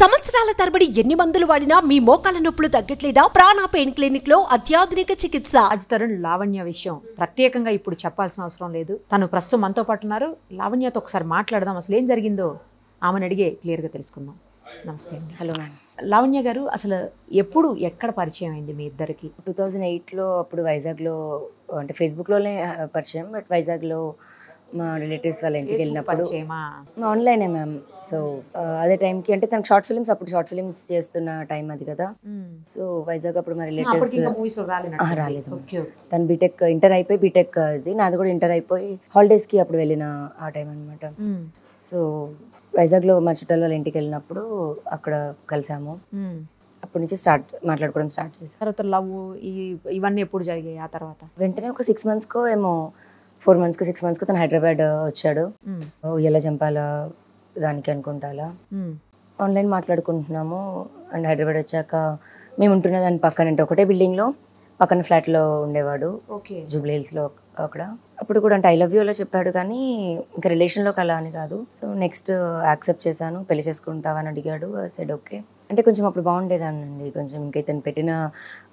సంవత్సరాల తరబడి ఎన్ని మందులు వాడినా మీ మోకాల నొప్పులు తగ్గట్లేదా ప్రాణ పెయిన్ క్లినిక్ లో అత్యాధునిక చికిత్స రాజతరుణ్ లావణ్య విషయం ప్రత్యేకంగా ఇప్పుడు చెప్పాల్సిన అవసరం లేదు తను ప్రస్తుతం మనతో పాటు ఉన్నారు లావణ్యతో ఒకసారి మాట్లాడదాం అసలు ఏం జరిగిందో ఆమెను అడిగే క్లియర్గా తెలుసుకుందాం నమస్తే అండి హలో మ్యామ్ లావణ్య గారు అసలు ఎప్పుడు ఎక్కడ పరిచయం అయింది మీ ఇద్దరికి టూ థౌజండ్ ఎయిట్లో అప్పుడు వైజాగ్లో అంటే ఫేస్బుక్లోనే పరిచయం బట్ వైజాగ్లో మా రిలేటివ్స్ వాళ్ళ ఇంటికి వెళ్ళినప్పుడు ఆన్లైనే మ్యామ్ సో అదే టైంకి అంటే తనకు షార్ట్ ఫిల్మ్స్ అప్పుడు షార్ట్ ఫిల్మ్స్ చేస్తున్న టైం అది కదా సో వైజాగ్ అప్పుడు మా రిలేటివ్స్ రాలేదు తను బీటెక్ ఇంటర్ అయిపోయి బీటెక్ అది నాది కూడా ఇంటర్ అయిపోయి హాలిడేస్ కి అప్పుడు వెళ్ళిన ఆ టైం అనమాట సో వైజాగ్లో మా చుట్టాల వాళ్ళ ఇంటికి వెళ్ళినప్పుడు అక్కడ కలిసాము అప్పటి నుంచి స్టార్ట్ మాట్లాడుకోవడం స్టార్ట్ చేశాను తర్వాత లవ్ ఇవన్నీ ఎప్పుడు జరిగాయి ఆ తర్వాత వెంటనే ఒక సిక్స్ మంత్స్కో ఏమో ఫోర్ మంత్స్కి సిక్స్ మంత్స్కి తను హైదరాబాద్ వచ్చాడు ఎలా చంపాలా దానికి అనుకుంటాలా ఆన్లైన్ మాట్లాడుకుంటున్నాము అండ్ హైదరాబాద్ వచ్చాక మేము ఉంటున్న దాని పక్కన అంటే ఒకటే బిల్డింగ్లో పక్కన ఫ్లాట్లో ఉండేవాడు జూబ్లీ హిల్స్లో అక్కడ అప్పుడు కూడా అంటే ఐ లవ్ యూలో చెప్పాడు కానీ ఇంకా రిలేషన్లోకి అలా అని కాదు సో నెక్స్ట్ యాక్సెప్ట్ చేశాను పెళ్లి చేసుకుంటావా అని అడిగాడు సెడ్ ఓకే అంటే కొంచెం అప్పుడు బాగుండేదానండి కొంచెం ఇంకా ఇతను పెట్టిన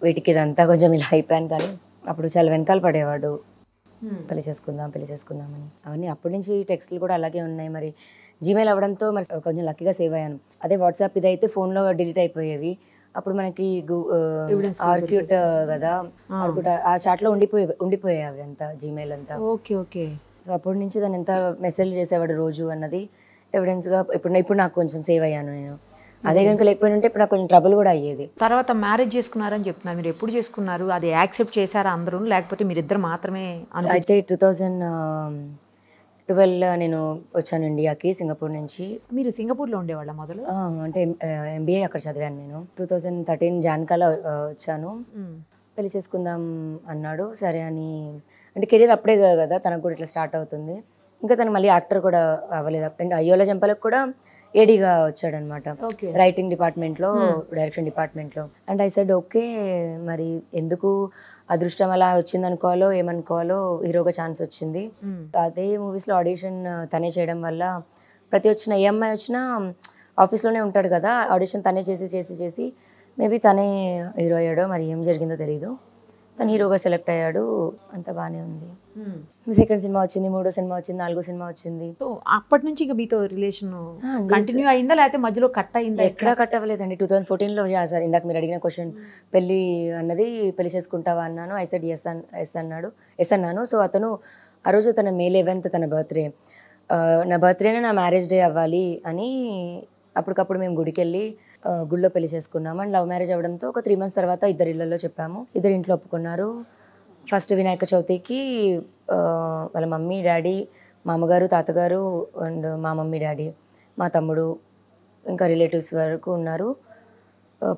వీటికి ఇదంతా కొంచెం ఇలా అయిపోయాను కానీ అప్పుడు చాలా వెనకాల పడేవాడు Hmm. పెళ్లి చేసుకుందాం పెళ్లి చేసుకుందామని అవన్నీ అప్పటి నుంచి టెక్స్ట్లు కూడా అలాగే ఉన్నాయి మరి జీమెయిల్ అవడంతో మరి కొంచెం లక్కీగా సేవ్ అయ్యాను అదే వాట్సాప్ ఇది అయితే ఫోన్లో డిలీట్ అయిపోయేవి అప్పుడు మనకి ఆర్క్యూట్ కదా ఆర్క్యూట్ ఆ చాట్లో ఉండిపోయి ఉండిపోయేవి అంతా జీమెయిల్ అంతా ఓకే ఓకే సో అప్పటి నుంచి దాన్ని ఎంత మెసేజ్ చేసేవాడు రోజు అన్నది ఎవిడెన్స్గా ఇప్పుడు ఇప్పుడు నాకు కొంచెం సేవ్ అయ్యాను నేను అదే కనుక లేకపోయినా ఉంటే ఇప్పుడు కొంచెం ట్రబుల్ కూడా అయ్యేది తర్వాత మ్యారేజ్ చేసుకున్నారని చెప్తున్నారు మీరు ఎప్పుడు చేసుకున్నారు అది యాక్సెప్ట్ చేశారా అందరూ లేకపోతే మీరు ఇద్దరు మాత్రమే అయితే టూ థౌజండ్ ట్వెల్వ్ నేను వచ్చాను ఇండియాకి సింగపూర్ నుంచి మీరు సింగపూర్లో ఉండేవాళ్ళ మొదలు అంటే ఎంబీఏ అక్కడ చదివాను నేను టూ థౌజండ్ థర్టీన్ జాన్కాలో వచ్చాను పెళ్లి చేసుకుందాం అన్నాడు సరే అని అంటే కెరీర్ అప్పుడే కదా తనకు కూడా ఇట్లా స్టార్ట్ అవుతుంది ఇంకా తను మళ్ళీ యాక్టర్ కూడా అవ్వలేదు అంటే అయ్యోల జంపలకు కూడా ఏడీగా అనమాట రైటింగ్ డిపార్ట్మెంట్లో డైరెక్షన్ డిపార్ట్మెంట్ లో and I said okay hmm. మరి ఎందుకు అదృష్టం అలా వచ్చింది అనుకోవాలో ఏమనుకోవాలో హీరోగా ఛాన్స్ వచ్చింది అదే మూవీస్ లో ఆడిషన్ తనే చేయడం వల్ల ప్రతి వచ్చిన ఏ అమ్మాయి వచ్చినా ఆఫీస్లోనే ఉంటాడు కదా ఆడిషన్ తనే చేసి చేసి చేసి మేబీ తనే హీరో అయ్యాడో మరి ఏం జరిగిందో తెలీదు తను హీరోగా సెలెక్ట్ అయ్యాడు అంత బాగానే ఉంది సెకండ్ సినిమా వచ్చింది మూడో సినిమా వచ్చింది నాలుగో సినిమా వచ్చింది అప్పటి నుంచి ఇక మీతో రిలేషన్ కంటిన్యూ అయిందా లేకపోతే మధ్యలో కట్ అయిందా ఎక్కడ కట్ అవ్వలేదండి టూ థౌసండ్ ఫోర్టీన్లో సార్ ఇందాక మీరు అడిగిన క్వశ్చన్ పెళ్ళి అన్నది పెళ్లి చేసుకుంటావా అన్నాను ఐ సెడ్ ఎస్ అన్ ఎస్ అన్నాడు ఎస్ అన్నాను సో అతను ఆ రోజు తన మే లెవెన్త్ తన బర్త్డే నా బర్త్డేనే నా మ్యారేజ్ డే అవ్వాలి అని అప్పటికప్పుడు మేము గుడికి వెళ్ళి గుళ్ళో పెళ్లి చేసుకున్నాము అండ్ లవ్ మ్యారేజ్ అవడంతో ఒక త్రీ మంత్స్ తర్వాత ఇద్దరు ఇళ్లలో చెప్పాము ఇద్దరు ఇంట్లో ఒప్పుకున్నారు ఫస్ట్ వినాయక చవితికి వాళ్ళ మమ్మీ డాడీ మామగారు తాతగారు అండ్ మా మమ్మీ డాడీ మా తమ్ముడు ఇంకా రిలేటివ్స్ వరకు ఉన్నారు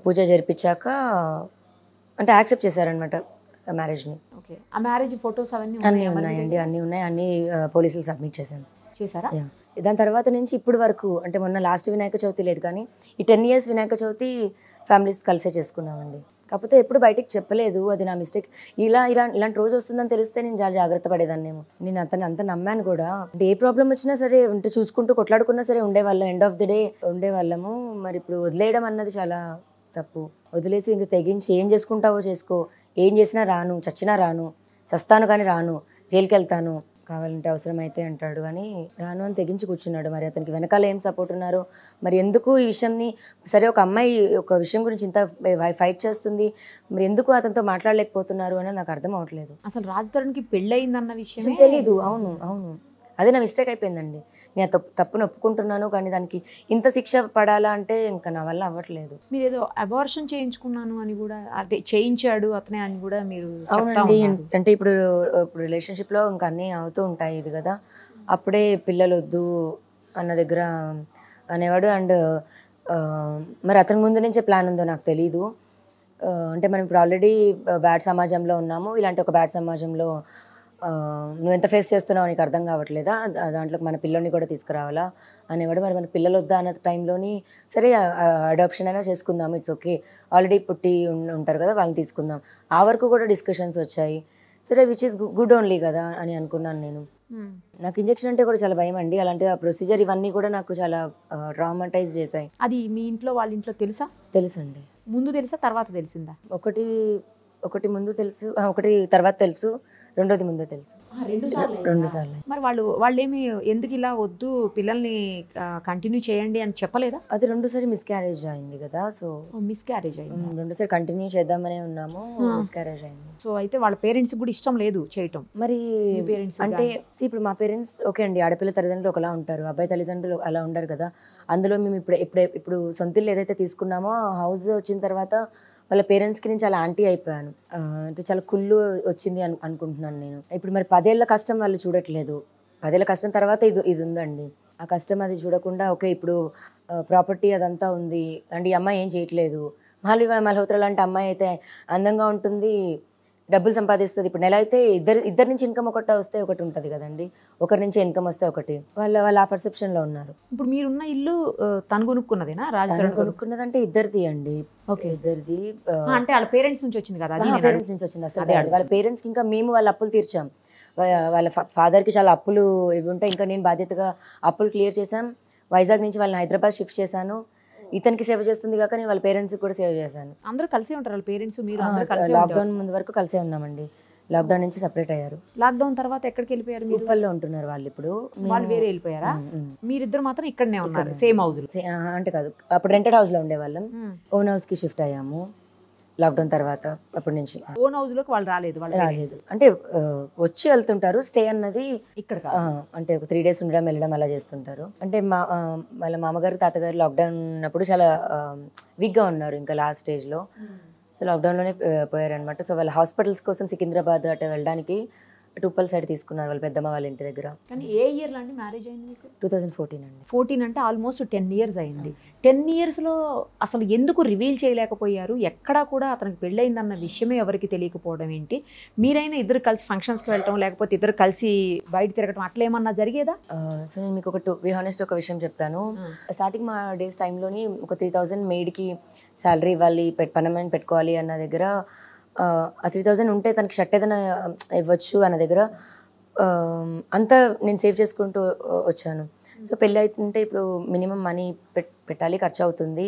పూజ జరిపించాక అంటే యాక్సెప్ట్ చేశారనమాట మ్యారేజ్ని ఓకే ఆ మ్యారేజ్ ఫొటోస్ అవన్నీ అన్నీ ఉన్నాయండి అన్నీ ఉన్నాయి అన్నీ పోలీసులు సబ్మిట్ చేశాను చేశారా దాని తర్వాత నుంచి ఇప్పుడు వరకు అంటే మొన్న లాస్ట్ వినాయక చవితి లేదు కానీ ఈ ten years Vinayaka Chavithi families కలిసే చేసుకున్నామండి కాకపోతే ఎప్పుడు బయటికి చెప్పలేదు అది నా మిస్టేక్ ఇలా ఇలా ఇలాంటి రోజు వస్తుందని తెలిస్తే నేను చాలా జాగ్రత్త ఏమో నేను అతను అంత నమ్మాను కూడా ఏ ప్రాబ్లం వచ్చినా సరే ఉంటే చూసుకుంటూ కొట్లాడుకున్నా సరే ఉండేవాళ్ళం ఎండ్ ఆఫ్ ది డే ఉండేవాళ్ళము మరి ఇప్పుడు వదిలేయడం అన్నది చాలా తప్పు వదిలేసి ఇంక తెగించి ఏం చేసుకుంటావో చేసుకో ఏం చేసినా రాను చచ్చినా రాను చస్తాను కానీ రాను జైలుకి వెళ్తాను కావాలంటే అవసరమైతే అంటాడు అని రాను అని తెగించి కూర్చున్నాడు మరి అతనికి వెనకాల ఏం సపోర్ట్ ఉన్నారు మరి ఎందుకు ఈ విషయంని సరే ఒక అమ్మాయి ఒక విషయం గురించి ఇంత ఫైట్ చేస్తుంది మరి ఎందుకు అతనితో మాట్లాడలేకపోతున్నారు అని నాకు అర్థం అవట్లేదు అసలు రాజ్ తరుణ్కి పెళ్ళయిందన్న విషయం తెలియదు అవును అవును అది నా మిస్టేక్ అయిపోయిందండి నేను తప్పు తప్పును ఒప్పుకుంటున్నాను కానీ దానికి ఇంత శిక్ష పడాలా అంటే ఇంకా నా వల్ల అవ్వట్లేదు మీరు ఏదో అబార్షన్ చేయించుకున్నాను అని కూడా అదే చేయించాడు అతనే అని కూడా మీరు అవునండి అంటే ఇప్పుడు ఇప్పుడు రిలేషన్షిప్లో ఇంకా అన్నీ అవుతూ ఉంటాయి ఇది కదా అప్పుడే పిల్లలు వద్దు అన్న దగ్గర అనేవాడు అండ్ మరి అతని ముందు నుంచే ప్లాన్ ఉందో నాకు తెలీదు అంటే మనం ఇప్పుడు ఆల్రెడీ బ్యాడ్ సమాజంలో ఉన్నాము ఇలాంటి ఒక బ్యాడ్ సమాజంలో నువ్వు ఎంత ఫేస్ చేస్తున్నావు నీకు అర్థం కావట్లేదా దాంట్లో మన పిల్లల్ని కూడా తీసుకురావాలా అని కూడా మరి మన పిల్లలు వద్దా అన్న టైంలోని సరే అడాప్షన్ అయినా చేసుకుందాం ఇట్స్ ఓకే ఆల్రెడీ పుట్టి ఉంటారు కదా వాళ్ళని తీసుకుందాం ఆ వరకు కూడా డిస్కషన్స్ వచ్చాయి సరే విచ్ ఇస్ గుడ్ ఓన్లీ కదా అని అనుకున్నాను నేను నాకు ఇంజక్షన్ అంటే కూడా చాలా భయం అండి అలాంటి ప్రొసీజర్ ఇవన్నీ కూడా నాకు చాలా ట్రామటైజ్ చేశాయి అది మీ ఇంట్లో వాళ్ళ ఇంట్లో తెలుసా తెలుసండి ముందు తెలుసా తర్వాత తెలిసిందా ఒకటి ఒకటి ముందు తెలుసు ఒకటి తర్వాత తెలుసు రెండోది ముందే తెలుసు రెండు సార్లు మరి వాళ్ళు వాళ్ళు ఏమి ఎందుకు ఇలా వద్దు పిల్లల్ని కంటిన్యూ చేయండి అని చెప్పలేదా అది రెండోసారి మిస్ క్యారేజ్ అయింది కదా సో మిస్ క్యారేజ్ అయింది రెండోసారి కంటిన్యూ చేద్దామనే ఉన్నాము మిస్ క్యారేజ్ అయింది సో అయితే వాళ్ళ పేరెంట్స్ కూడా ఇష్టం లేదు చేయటం మరి పేరెంట్స్ అంటే ఇప్పుడు మా పేరెంట్స్ ఓకే అండి ఆడపిల్ల తల్లిదండ్రులు ఒకలా ఉంటారు అబ్బాయి తల్లిదండ్రులు అలా ఉండరు కదా అందులో మేము ఇప్పుడు ఇప్పుడు ఇప్పుడు సొంతిల్లు ఏదైతే తీసుకున్నామో హౌస్ వచ్చిన తర్వాత వాళ్ళ పేరెంట్స్కి నేను చాలా ఆంటీ అయిపోయాను అంటే చాలా కుళ్ళు వచ్చింది అను అనుకుంటున్నాను నేను ఇప్పుడు మరి పదేళ్ల కష్టం వాళ్ళు చూడట్లేదు పదేళ్ళ కష్టం తర్వాత ఇది ఇది ఉందండి ఆ కష్టం అది చూడకుండా ఓకే ఇప్పుడు ప్రాపర్టీ అదంతా ఉంది అండ్ ఈ అమ్మాయి ఏం చేయట్లేదు మాల్వి మల్హోత్ర లాంటి అమ్మాయి అయితే అందంగా ఉంటుంది డబ్బులు సంపాదిస్తుంది ఇప్పుడు నెల అయితే ఇద్దరు ఇద్దరి నుంచి ఇన్కమ్ ఒకటి వస్తే ఒకటి ఉంటుంది కదండి ఒకరి నుంచి ఇన్కమ్ వస్తే ఒకటి వాళ్ళ వాళ్ళ ఆ పర్సెప్షన్లో ఉన్నారు ఇప్పుడు మీరున్న ఇల్లు తను కొనుక్కున్నదేనా రాజధాని అంటే ఇద్దరిది అండి ఓకే ఇద్దరిది అంటే వాళ్ళ పేరెంట్స్ నుంచి వచ్చింది కదా పేరెంట్స్ నుంచి వచ్చింది అసలు వాళ్ళ పేరెంట్స్కి ఇంకా మేము వాళ్ళ అప్పులు తీర్చాం వాళ్ళ ఫాదర్కి చాలా అప్పులు ఇవి ఉంటాయి ఇంకా నేను బాధ్యతగా అప్పులు క్లియర్ చేశాం వైజాగ్ నుంచి వాళ్ళని హైదరాబాద్ షిఫ్ట్ చేశాను ఇతనికి సేవ చేస్తుంది కాక నేను వాళ్ళ పేరెంట్స్ కూడా సేవ చేశాను అందరూ కలిసి ఉంటారు వాళ్ళ పేరెంట్స్ మీరు అందరూ కలిసి లాక్డౌన్ ముందు వరకు కలిసే ఉన్నామండి లాక్డౌన్ నుంచి సెపరేట్ అయ్యారు లాక్డౌన్ తర్వాత ఎక్కడికి వెళ్ళిపోయారు మీరు ఉప్పల్లో ఉంటున్నారు వాళ్ళు ఇప్పుడు వాళ్ళు వేరే వెళ్ళిపోయారా మీరిద్దరు మాత్రం ఇక్కడనే ఉన్నారు సేమ్ హౌస్ అంటే కాదు అప్పుడు రెంటెడ్ హౌస్ లో వాళ్ళం ఓన్ హౌస్ కి షిఫ్ట్ అయ్యాము లాక్డౌన్ తర్వాత అప్పటి నుంచి ఓన్ హౌస్ లోకి వాళ్ళు రాలేదు రాలేదు అంటే వచ్చి వెళ్తుంటారు స్టే అన్నది ఇక్కడ అంటే ఒక త్రీ డేస్ ఉండడం వెళ్ళడం అలా చేస్తుంటారు అంటే మా వాళ్ళ మామగారు తాతగారు లాక్డౌన్ ఉన్నప్పుడు చాలా గా ఉన్నారు ఇంకా లాస్ట్ స్టేజ్ లో సో లాక్డౌన్ పోయారు పోయారనమాట సో వాళ్ళ హాస్పిటల్స్ కోసం సికింద్రాబాద్ అటు వెళ్ళడానికి టూపల్ సైడ్ తీసుకున్నారు వాళ్ళ పెద్దమ్మ వాళ్ళ ఇంటి దగ్గర కానీ ఏ ఇయర్ లాంటి మ్యారేజ్ అయింది టూ థౌసండ్ ఫోర్టీన్ అండి ఫోర్టీన్ అంటే ఆల్మోస్ట్ టెన్ ఇయర్స్ అయింది టెన్ ఇయర్స్లో అసలు ఎందుకు రివీల్ చేయలేకపోయారు ఎక్కడా కూడా అతనికి పెళ్ళయిందన్న విషయమే ఎవరికి తెలియకపోవడం ఏంటి మీరైనా ఇద్దరు కలిసి ఫంక్షన్స్కి వెళ్ళటం లేకపోతే ఇద్దరు కలిసి బయట తిరగటం అట్లేమన్నా జరిగేదా సో నేను మీకు ఒక టూ హానెస్ట్ ఒక విషయం చెప్తాను స్టార్టింగ్ మా డేస్ టైంలోని ఒక త్రీ థౌజండ్ మేడ్కి శాలరీ ఇవ్వాలి పెట్ పనమని పెట్టుకోవాలి అన్న దగ్గర ఆ త్రీ థౌజండ్ ఉంటే తనకి షర్ట్ ఏదైనా ఇవ్వచ్చు అన్న దగ్గర అంతా నేను సేవ్ చేసుకుంటూ వచ్చాను సో పెళ్ళి అవుతుంటే ఇప్పుడు మినిమం మనీ పెట్ పెట్టాలి ఖర్చు అవుతుంది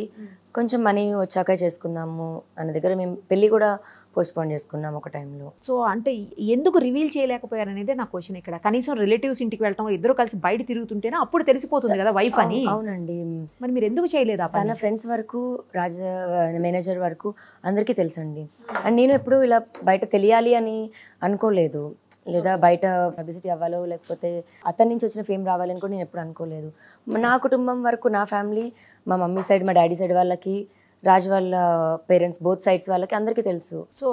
కొంచెం మనీ వచ్చాక చేసుకుందాము అన్న దగ్గర మేము పెళ్ళి కూడా పోస్ట్పోన్ చేసుకున్నాం ఒక టైంలో సో అంటే ఎందుకు రివీల్ చేయలేకపోయారు అనేది నా క్వశ్చన్ ఇక్కడ కనీసం రిలేటివ్స్ ఇంటికి వెళ్ళటం ఇద్దరు కలిసి బయట తిరుగుతుంటేనే అప్పుడు తెలిసిపోతుంది కదా వైఫ్ అని అవునండి మరి మీరు ఎందుకు చేయలేదు తన ఫ్రెండ్స్ వరకు రాజ మేనేజర్ వరకు అందరికీ తెలుసండి అండ్ నేను ఎప్పుడు ఇలా బయట తెలియాలి అని అనుకోలేదు లేదా బయట పబ్లిసిటీ అవ్వాలో లేకపోతే అతని నుంచి వచ్చిన ఫేమ్ రావాలని కూడా నేను ఎప్పుడు అనుకోలేదు నా కుటుంబం వరకు నా ఫ్యామిలీ మా మమ్మీ సైడ్ మా డాడీ సైడ్ వాళ్ళకి రాజ్ వాళ్ళ పేరెంట్స్ బోత్ సైడ్స్ వాళ్ళకి అందరికీ తెలుసు సో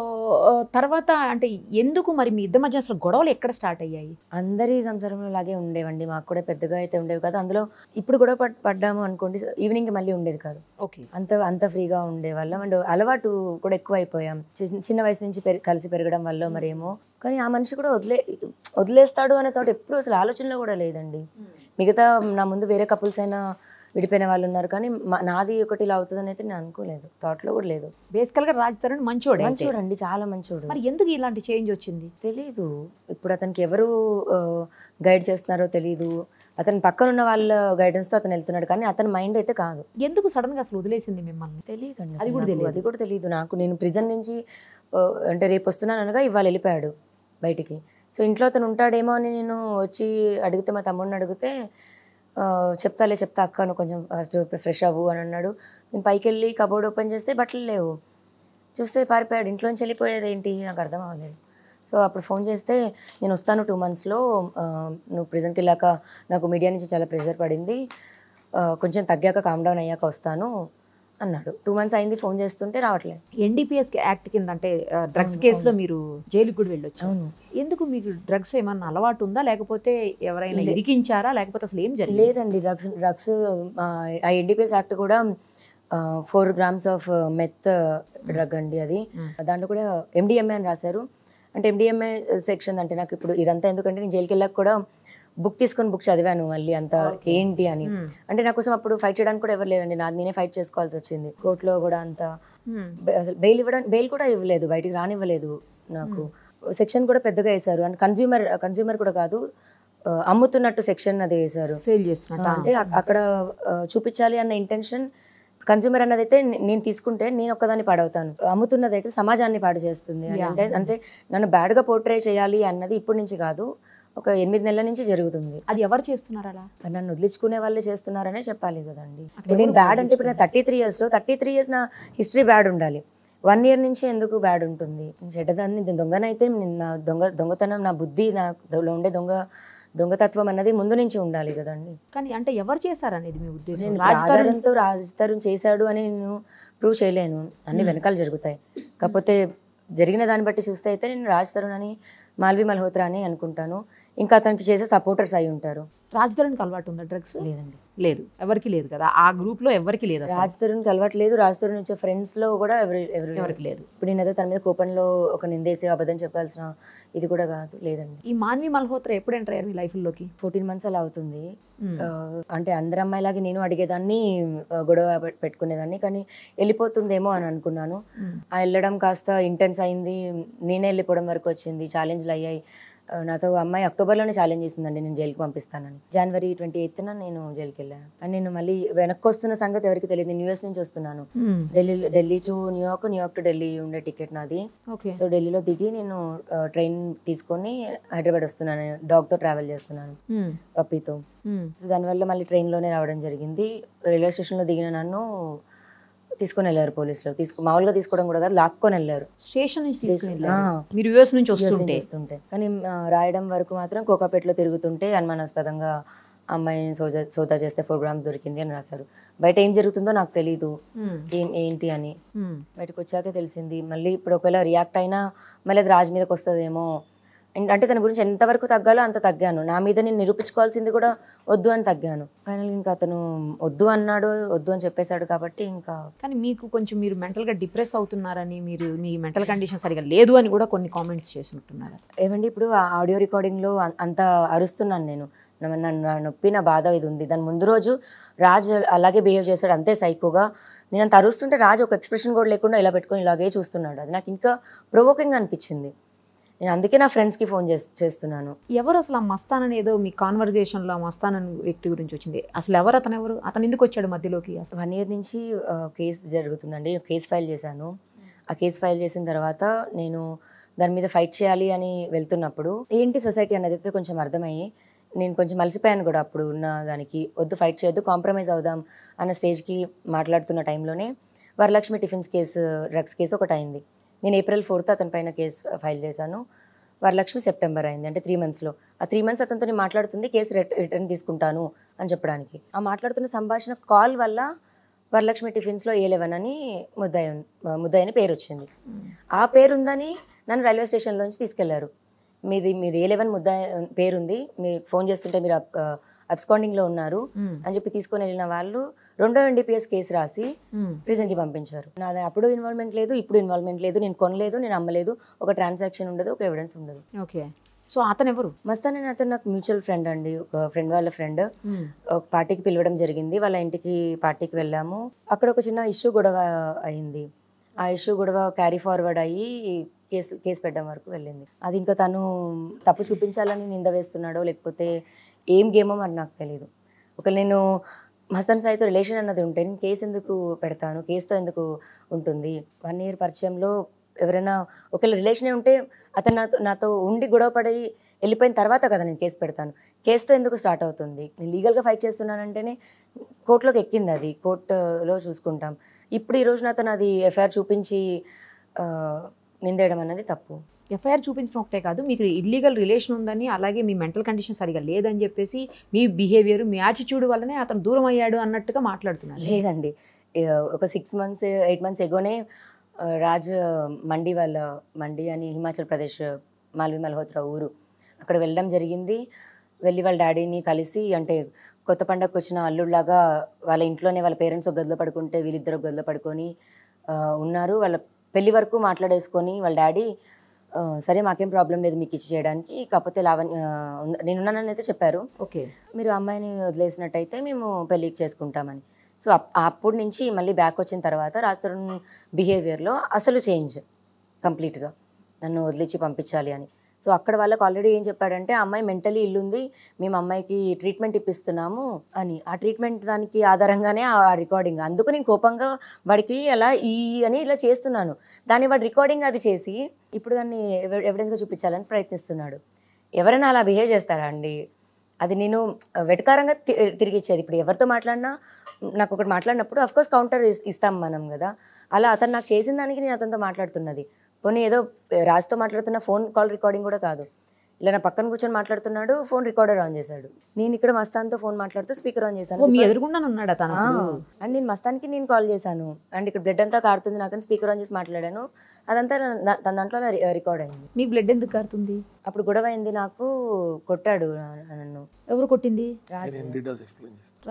తర్వాత అంటే ఎందుకు మరి మీ ఇద్దరు మధ్య అసలు గొడవలు ఎక్కడ స్టార్ట్ అయ్యాయి అందరి సంసారంలో లాగే ఉండేవండి మాకు కూడా పెద్దగా అయితే ఉండేవి కాదు అందులో ఇప్పుడు గొడవ పడ్డాము అనుకోండి ఈవినింగ్ మళ్ళీ ఉండేది కాదు ఓకే అంత అంత ఫ్రీగా ఉండేవాళ్ళం అండ్ అలవాటు కూడా ఎక్కువ అయిపోయాం చిన్న వయసు నుంచి కలిసి పెరగడం వల్ల hmm. మరేమో కానీ ఆ మనిషి కూడా వదిలే వదిలేస్తాడు అనే తోట ఎప్పుడు అసలు ఆలోచనలో కూడా లేదండి hmm. మిగతా నా ముందు వేరే కపుల్స్ అయినా విడిపోయిన వాళ్ళు ఉన్నారు కానీ నాది ఒకటి ఇలా అవుతుందని అయితే నేను అనుకోలేదు లో కూడా లేదు బేసికల్గా రాజ్ తరుణ్ మంచోడు మంచోడు అండి చాలా మంచోడు మరి ఎందుకు ఇలాంటి చేంజ్ వచ్చింది తెలీదు ఇప్పుడు అతనికి ఎవరు గైడ్ చేస్తున్నారో తెలీదు అతని పక్కన ఉన్న వాళ్ళ గైడెన్స్ తో అతను వెళ్తున్నాడు కానీ అతని మైండ్ అయితే కాదు ఎందుకు సడన్ గా అసలు వదిలేసింది మిమ్మల్ని తెలియదు అండి అది కూడా తెలియదు అది కూడా తెలియదు నాకు నేను ప్రిజన్ నుంచి అంటే రేపు వస్తున్నాను అనగా ఇవాళ వెళ్ళిపోయాడు బయటికి సో ఇంట్లో అతను ఉంటాడేమో అని నేను వచ్చి అడిగితే మా తమ్ముడిని అడిగితే చెప్తాలే చెప్తా అక్క నువ్వు కొంచెం ఫస్ట్ ఫ్రెష్ అవ్వు అని అన్నాడు నేను పైకి వెళ్ళి కబోర్డ్ ఓపెన్ చేస్తే బట్టలు లేవు చూస్తే పారిపోయాడు ఇంట్లోంచి వెళ్ళిపోయేది ఏంటి నాకు అర్థం అవ్వలేదు సో అప్పుడు ఫోన్ చేస్తే నేను వస్తాను టూ మంత్స్లో నువ్వు ప్రజెంట్కి వెళ్ళాక నాకు మీడియా నుంచి చాలా ప్రెషర్ పడింది కొంచెం తగ్గాక కామ్ డౌన్ అయ్యాక వస్తాను అన్నాడు టూ మంత్స్ అయింది ఫోన్ చేస్తుంటే రావట్లేదు ఎన్డీపీఎస్ యాక్ట్ కింద అంటే డ్రగ్స్ కేసులో మీరు జైలుకి కూడా వెళ్ళొచ్చు అవును ఎందుకు మీకు డ్రగ్స్ ఏమన్నా అలవాటు ఉందా లేకపోతే ఎవరైనా ఇరికించారా లేకపోతే అసలు ఏం జరిగింది లేదండి డ్రగ్స్ డ్రగ్స్ ఆ ఎన్డీపీఎస్ యాక్ట్ కూడా four grams of meth drug అండి అది hmm. దాంట్లో కూడా ఎండిఎంఏ అని రాశారు అంటే ఎండిఎంఏ సెక్షన్ అంటే నాకు ఇప్పుడు ఇదంతా ఎందుకంటే నేను జైలుకి వెళ్ళాక కూడా బుక్ తీసుకొని బుక్ చదివాను మళ్ళీ అంత ah, ఏంటి అని hmm. అంటే నా కోసం అప్పుడు ఫైట్ చేయడానికి కూడా ఎవరు లేదండి నాది నేనే ఫైట్ చేసుకోవాల్సి వచ్చింది కోర్టులో కూడా అంత hmm. బెయిల్ ఇవ్వడం బెయిల్ కూడా ఇవ్వలేదు బయటికి రానివ్వలేదు నాకు సెక్షన్ hmm. కూడా పెద్దగా వేశారు అండ్ కన్జ్యూమర్ కన్జ్యూమర్ కూడా కాదు అమ్ముతున్నట్టు సెక్షన్ అది వేశారు అంటే అక్కడ చూపించాలి అన్న ఇంటెన్షన్ కన్జ్యూమర్ అన్నది అయితే నేను తీసుకుంటే నేను ఒక్కదాన్ని పాడవుతాను అమ్ముతున్నది అయితే సమాజాన్ని పాడు చేస్తుంది అంటే అంటే నన్ను బ్యాడ్గా పోర్ట్రే చేయాలి అన్నది ఇప్పటి నుంచి కాదు ఒక ఎనిమిది నెలల నుంచి జరుగుతుంది అది ఎవరు చేస్తున్నారు అలా నన్ను వదిలించుకునే వాళ్ళే చేస్తున్నారనే చెప్పాలి కదండి నేను బ్యాడ్ అంటే ఇప్పుడు థర్టీ త్రీ లో థర్టీ త్రీ ఇయర్స్ నా హిస్టరీ బ్యాడ్ ఉండాలి వన్ ఇయర్ నుంచి ఎందుకు బ్యాడ్ ఉంటుంది చెడ్డదాన్ని దొంగనైతే నా దొంగ దొంగతనం నా బుద్ధి నా ఉండే దొంగ దొంగతత్వం అన్నది ముందు నుంచి ఉండాలి కదండి కానీ అంటే ఎవరు చేశారనేది మీ ఉద్దేశం రాజధారంతో రాజతరుణ్ చేశాడు అని నేను ప్రూవ్ చేయలేను అన్ని hmm. వెనకాల జరుగుతాయి కాకపోతే జరిగిన దాన్ని బట్టి చూస్తే అయితే నేను రాజ్ తరుణ్ అని మాల్వి మల్హోత్రా అని అనుకుంటాను ఇంకా అతనికి చేసే సపోర్టర్స్ అయి ఉంటారు రాజ్ అలవాటు ఉందా డ్రగ్స్ లేదండి లేదు ఎవరికి లేదు కదా ఆ గ్రూప్ లో ఎవరికి లేదు రాజ్ తరుణ్కి అలవాటు లేదు రాజ్ తరుణ్ వచ్చే ఫ్రెండ్స్ లో కూడా ఎవరు ఎవరికి లేదు ఇప్పుడు నేనైతే తన మీద కూపన్ లో ఒక నిందేసి అబద్ధం చెప్పాల్సిన ఇది కూడా కాదు లేదండి ఈ మాన్వి మల్హోత్రా ఎప్పుడు ఎంటర్ అయ్యారు మీ లైఫ్ లోకి ఫోర్టీన్ మంత్స్ అలా అవుతుంది hmm. అంటే అందరి అమ్మాయిలాగే నేను అడిగేదాన్ని గొడవ పెట్టుకునేదాన్ని కానీ వెళ్ళిపోతుందేమో అని అనుకున్నాను hmm. ఆ వెళ్ళడం కాస్త ఇంటెన్స్ అయింది నేనే వెళ్ళిపోవడం వరకు వచ్చింది ఛాలెంజ్లు అయ్యాయి నాతో అమ్మాయి అక్టోబర్లోనే ఛాలెంజ్ చేసిందండి నేను జైలుకి పంపిస్తానని జనవరి ట్వంటీ ఎయిత్న నేను జైలుకి వెళ్ళాను అండ్ నేను మళ్ళీ వెనక్కి వస్తున్న సంగతి ఎవరికి తెలియదు నేను యూఎస్ నుంచి వస్తున్నాను hmm. Delhi Delhi to New York New York to Delhi ఉండే టికెట్ నాది సో ఢిల్లీలో దిగి నేను ట్రైన్ తీసుకొని హైదరాబాద్ వస్తున్నాను డాగ్తో ట్రావెల్ చేస్తున్నాను hmm. పప్పీతో సో hmm. దానివల్ల మళ్ళీ ట్రైన్లోనే రావడం జరిగింది రైల్వే స్టేషన్లో దిగిన నన్ను తీసుకొని వెళ్ళారు పోలీసులు తీసుకు మామూలుగా తీసుకోవడం కూడా కాదు లాక్కొని వెళ్ళారు స్టేషన్ నుంచి కానీ రాయడం వరకు మాత్రం కోకాపేటలో తిరుగుతుంటే అనుమానాస్పదంగా అమ్మాయిని సోదా సోదా చేస్తే ఫోర్ గ్రామ్స్ దొరికింది అని రాశారు బయట ఏం జరుగుతుందో నాకు తెలియదు ఏం ఏంటి అని బయటకు వచ్చాకే తెలిసింది మళ్ళీ ఇప్పుడు ఒకవేళ రియాక్ట్ అయినా మళ్ళీ అది రాజు మీదకి వస్తుందేమో అంటే తన గురించి ఎంతవరకు తగ్గాలో అంత తగ్గాను నా మీద నేను నిరూపించుకోవాల్సింది కూడా వద్దు అని తగ్గాను ఫైనల్ ఇంకా అతను వద్దు అన్నాడు వద్దు అని చెప్పేశాడు కాబట్టి ఇంకా కానీ మీకు కొంచెం మీరు మెంటల్గా డిప్రెస్ అవుతున్నారని మీరు మీ మెంటల్ కండిషన్ సరిగా లేదు అని కూడా కొన్ని కామెంట్స్ చేసినట్టున్నారు ఏమండి ఇప్పుడు ఆ ఆడియో రికార్డింగ్లో అంత అరుస్తున్నాను నేను నా నొప్పి నా బాధ ఇది ఉంది దాని ముందు రోజు రాజు అలాగే బిహేవ్ చేశాడు అంతే సైకోగా నేను అంత అరుస్తుంటే రాజు ఒక ఎక్స్ప్రెషన్ కూడా లేకుండా ఇలా పెట్టుకొని ఇలాగే చూస్తున్నాడు అది నాకు ఇంకా ప్రొవోకింగ్ అనిపించింది నేను అందుకే నా ఫ్రెండ్స్కి ఫోన్ చేస్తున్నాను ఎవరు అసలు ఆ మస్తాన్ అనేదో మీ కాన్వర్జేషన్లో ఆ మస్తాన్ వ్యక్తి గురించి వచ్చింది అసలు ఎవరు అతను ఎవరు అతను ఎందుకు వచ్చాడు మధ్యలోకి అసలు వన్ ఇయర్ నుంచి కేసు జరుగుతుందండి కేసు ఫైల్ చేశాను ఆ కేసు ఫైల్ చేసిన తర్వాత నేను దాని మీద ఫైట్ చేయాలి అని వెళ్తున్నప్పుడు ఏంటి సొసైటీ అనేది అయితే కొంచెం అర్థమయ్యి నేను కొంచెం అలసిపోయాను కూడా అప్పుడు ఉన్న దానికి వద్దు ఫైట్ చేయొద్దు కాంప్రమైజ్ అవుదాం అన్న స్టేజ్కి మాట్లాడుతున్న టైంలోనే Varalakshmi tiffins case drugs case ఒకటి అయింది నేను ఏప్రిల్ ఫోర్త్ అతని పైన కేసు ఫైల్ uh, చేశాను వరలక్ష్మి సెప్టెంబర్ అయింది అంటే త్రీ మంత్స్లో ఆ త్రీ మంత్స్ అతనితో మాట్లాడుతుంది కేసు రిటర్న్ తీసుకుంటాను అని చెప్పడానికి ఆ మాట్లాడుతున్న సంభాషణ కాల్ వల్ల వరలక్ష్మి టిఫిన్స్లో ఏ లెవెన్ అని ముద్దాయి ముద్దాయి అని పేరు వచ్చింది ఆ పేరు ఉందని నన్ను రైల్వే స్టేషన్లోంచి తీసుకెళ్లారు మీది మీది ఏ లెవెన్ ముద్దాయి పేరుంది మీరు ఫోన్ చేస్తుంటే మీరు అబ్స్కాండింగ్లో ఉన్నారు అని చెప్పి తీసుకొని వెళ్ళిన వాళ్ళు రెండో ఎన్డీపీఎస్ కేసు రాసి కి పంపించారు నాది అప్పుడు ఇన్వాల్వ్మెంట్ లేదు ఇప్పుడు ఇన్వాల్వ్మెంట్ లేదు నేను కొనలేదు నేను అమ్మలేదు ఒక ట్రాన్సాక్షన్ ఉండదు ఒక ఎవిడెన్స్ ఉండదు ఓకే సో అతను ఎవరు మస్తాన్ అని అతను నాకు మ్యూచువల్ ఫ్రెండ్ అండి ఒక ఫ్రెండ్ వాళ్ళ ఫ్రెండ్ ఒక పార్టీకి పిలవడం జరిగింది వాళ్ళ ఇంటికి పార్టీకి వెళ్ళాము అక్కడ ఒక చిన్న ఇష్యూ గొడవ అయింది ఆ ఇష్యూ గొడవ క్యారీ ఫార్వర్డ్ అయ్యి కేసు కేసు పెట్టడం వరకు వెళ్ళింది అది ఇంకా తను తప్పు చూపించాలని నింద వేస్తున్నాడో లేకపోతే ఏం గేమో మరి నాకు తెలియదు ఒక నేను మస్తన్ సాయితో రిలేషన్ అన్నది ఉంటే నేను కేసు ఎందుకు పెడతాను కేసుతో ఎందుకు ఉంటుంది వన్ ఇయర్ పరిచయంలో ఎవరైనా ఒకళ్ళ రిలేషనే ఉంటే అతను నాతో నాతో ఉండి గొడవ పడి వెళ్ళిపోయిన తర్వాత కదా నేను కేసు పెడతాను కేసుతో ఎందుకు స్టార్ట్ అవుతుంది నేను లీగల్గా ఫైట్ చేస్తున్నానంటేనే కోర్టులోకి ఎక్కింది అది కోర్టులో చూసుకుంటాం ఇప్పుడు ఈరోజున అతను అది ఎఫ్ఐఆర్ చూపించి నిందేయడం అనేది తప్పు ఎఫ్ఐఆర్ చూపించడం ఒకటే కాదు మీకు ఇల్లీగల్ రిలేషన్ ఉందని అలాగే మీ మెంటల్ కండిషన్ సరిగా లేదని చెప్పేసి మీ బిహేవియర్ మీ యాటిట్యూడ్ వల్లనే అతను దూరం అయ్యాడు అన్నట్టుగా మాట్లాడుతున్నాను లేదండి ఒక సిక్స్ మంత్స్ ఎయిట్ మంత్స్ ఎగోనే రాజ్ మండి వాళ్ళ మండి అని హిమాచల్ ప్రదేశ్ మాల్వి మల్హోత్రా ఊరు అక్కడ వెళ్ళడం జరిగింది వెళ్ళి వాళ్ళ డాడీని కలిసి అంటే కొత్త పండగకు వచ్చిన అల్లుళ్ళగా వాళ్ళ ఇంట్లోనే వాళ్ళ పేరెంట్స్ ఒక గదిలో పడుకుంటే వీళ్ళిద్దరు గదిలో పడుకొని ఉన్నారు వాళ్ళ పెళ్లి వరకు మాట్లాడేసుకొని వాళ్ళ డాడీ సరే మాకేం ప్రాబ్లం లేదు మీకు ఇచ్చి చేయడానికి కాకపోతే లావణ్య నేనున్నానని అయితే చెప్పారు ఓకే మీరు అమ్మాయిని వదిలేసినట్టయితే మేము పెళ్ళికి చేసుకుంటామని సో అప్పటి నుంచి మళ్ళీ బ్యాక్ వచ్చిన తర్వాత రాజతరుణ్ బిహేవియర్లో అసలు చేంజ్ కంప్లీట్గా నన్ను వదిలించి పంపించాలి అని సో అక్కడ వాళ్ళకి ఆల్రెడీ ఏం చెప్పాడంటే అమ్మాయి మెంటలీ ఇల్లుంది మేము అమ్మాయికి ట్రీట్మెంట్ ఇప్పిస్తున్నాము అని ఆ ట్రీట్మెంట్ దానికి ఆధారంగానే ఆ రికార్డింగ్ అందుకు నేను కోపంగా వాడికి అలా ఈ అని ఇలా చేస్తున్నాను దాన్ని వాడు రికార్డింగ్ అది చేసి ఇప్పుడు దాన్ని ఎవిడెన్స్గా చూపించాలని ప్రయత్నిస్తున్నాడు ఎవరైనా అలా బిహేవ్ చేస్తారా అండి అది నేను వెటకారంగా తిరిగిచ్చేది ఇప్పుడు ఎవరితో మాట్లాడినా నాకు ఒకటి మాట్లాడినప్పుడు అఫ్కోర్స్ కౌంటర్ ఇస్తాం మనం కదా అలా అతను నాకు చేసిన దానికి నేను అతనితో మాట్లాడుతున్నది పోనీ ఏదో రాజుతో మాట్లాడుతున్న ఫోన్ కాల్ రికార్డింగ్ కూడా కాదు ఇలా నా పక్కన కూర్చొని మాట్లాడుతున్నాడు ఫోన్ రికార్డర్ ఆన్ చేశాడు నేను ఇక్కడ మస్తాన్తో ఫోన్ మాట్లాడుతూ స్పీకర్ ఆన్ చేశాను అండ్ నేను మస్తానికి నేను కాల్ చేశాను అండ్ ఇక్కడ బ్లడ్ అంతా కారుతుంది నాకని స్పీకర్ ఆన్ చేసి మాట్లాడాను అదంతా తన దాంట్లో రికార్డ్ అయింది మీ బ్లడ్ ఎందుకు కారుతుంది అప్పుడు గొడవ అయింది నాకు కొట్టాడు నన్ను ఎవరు కొట్టింది రాజ్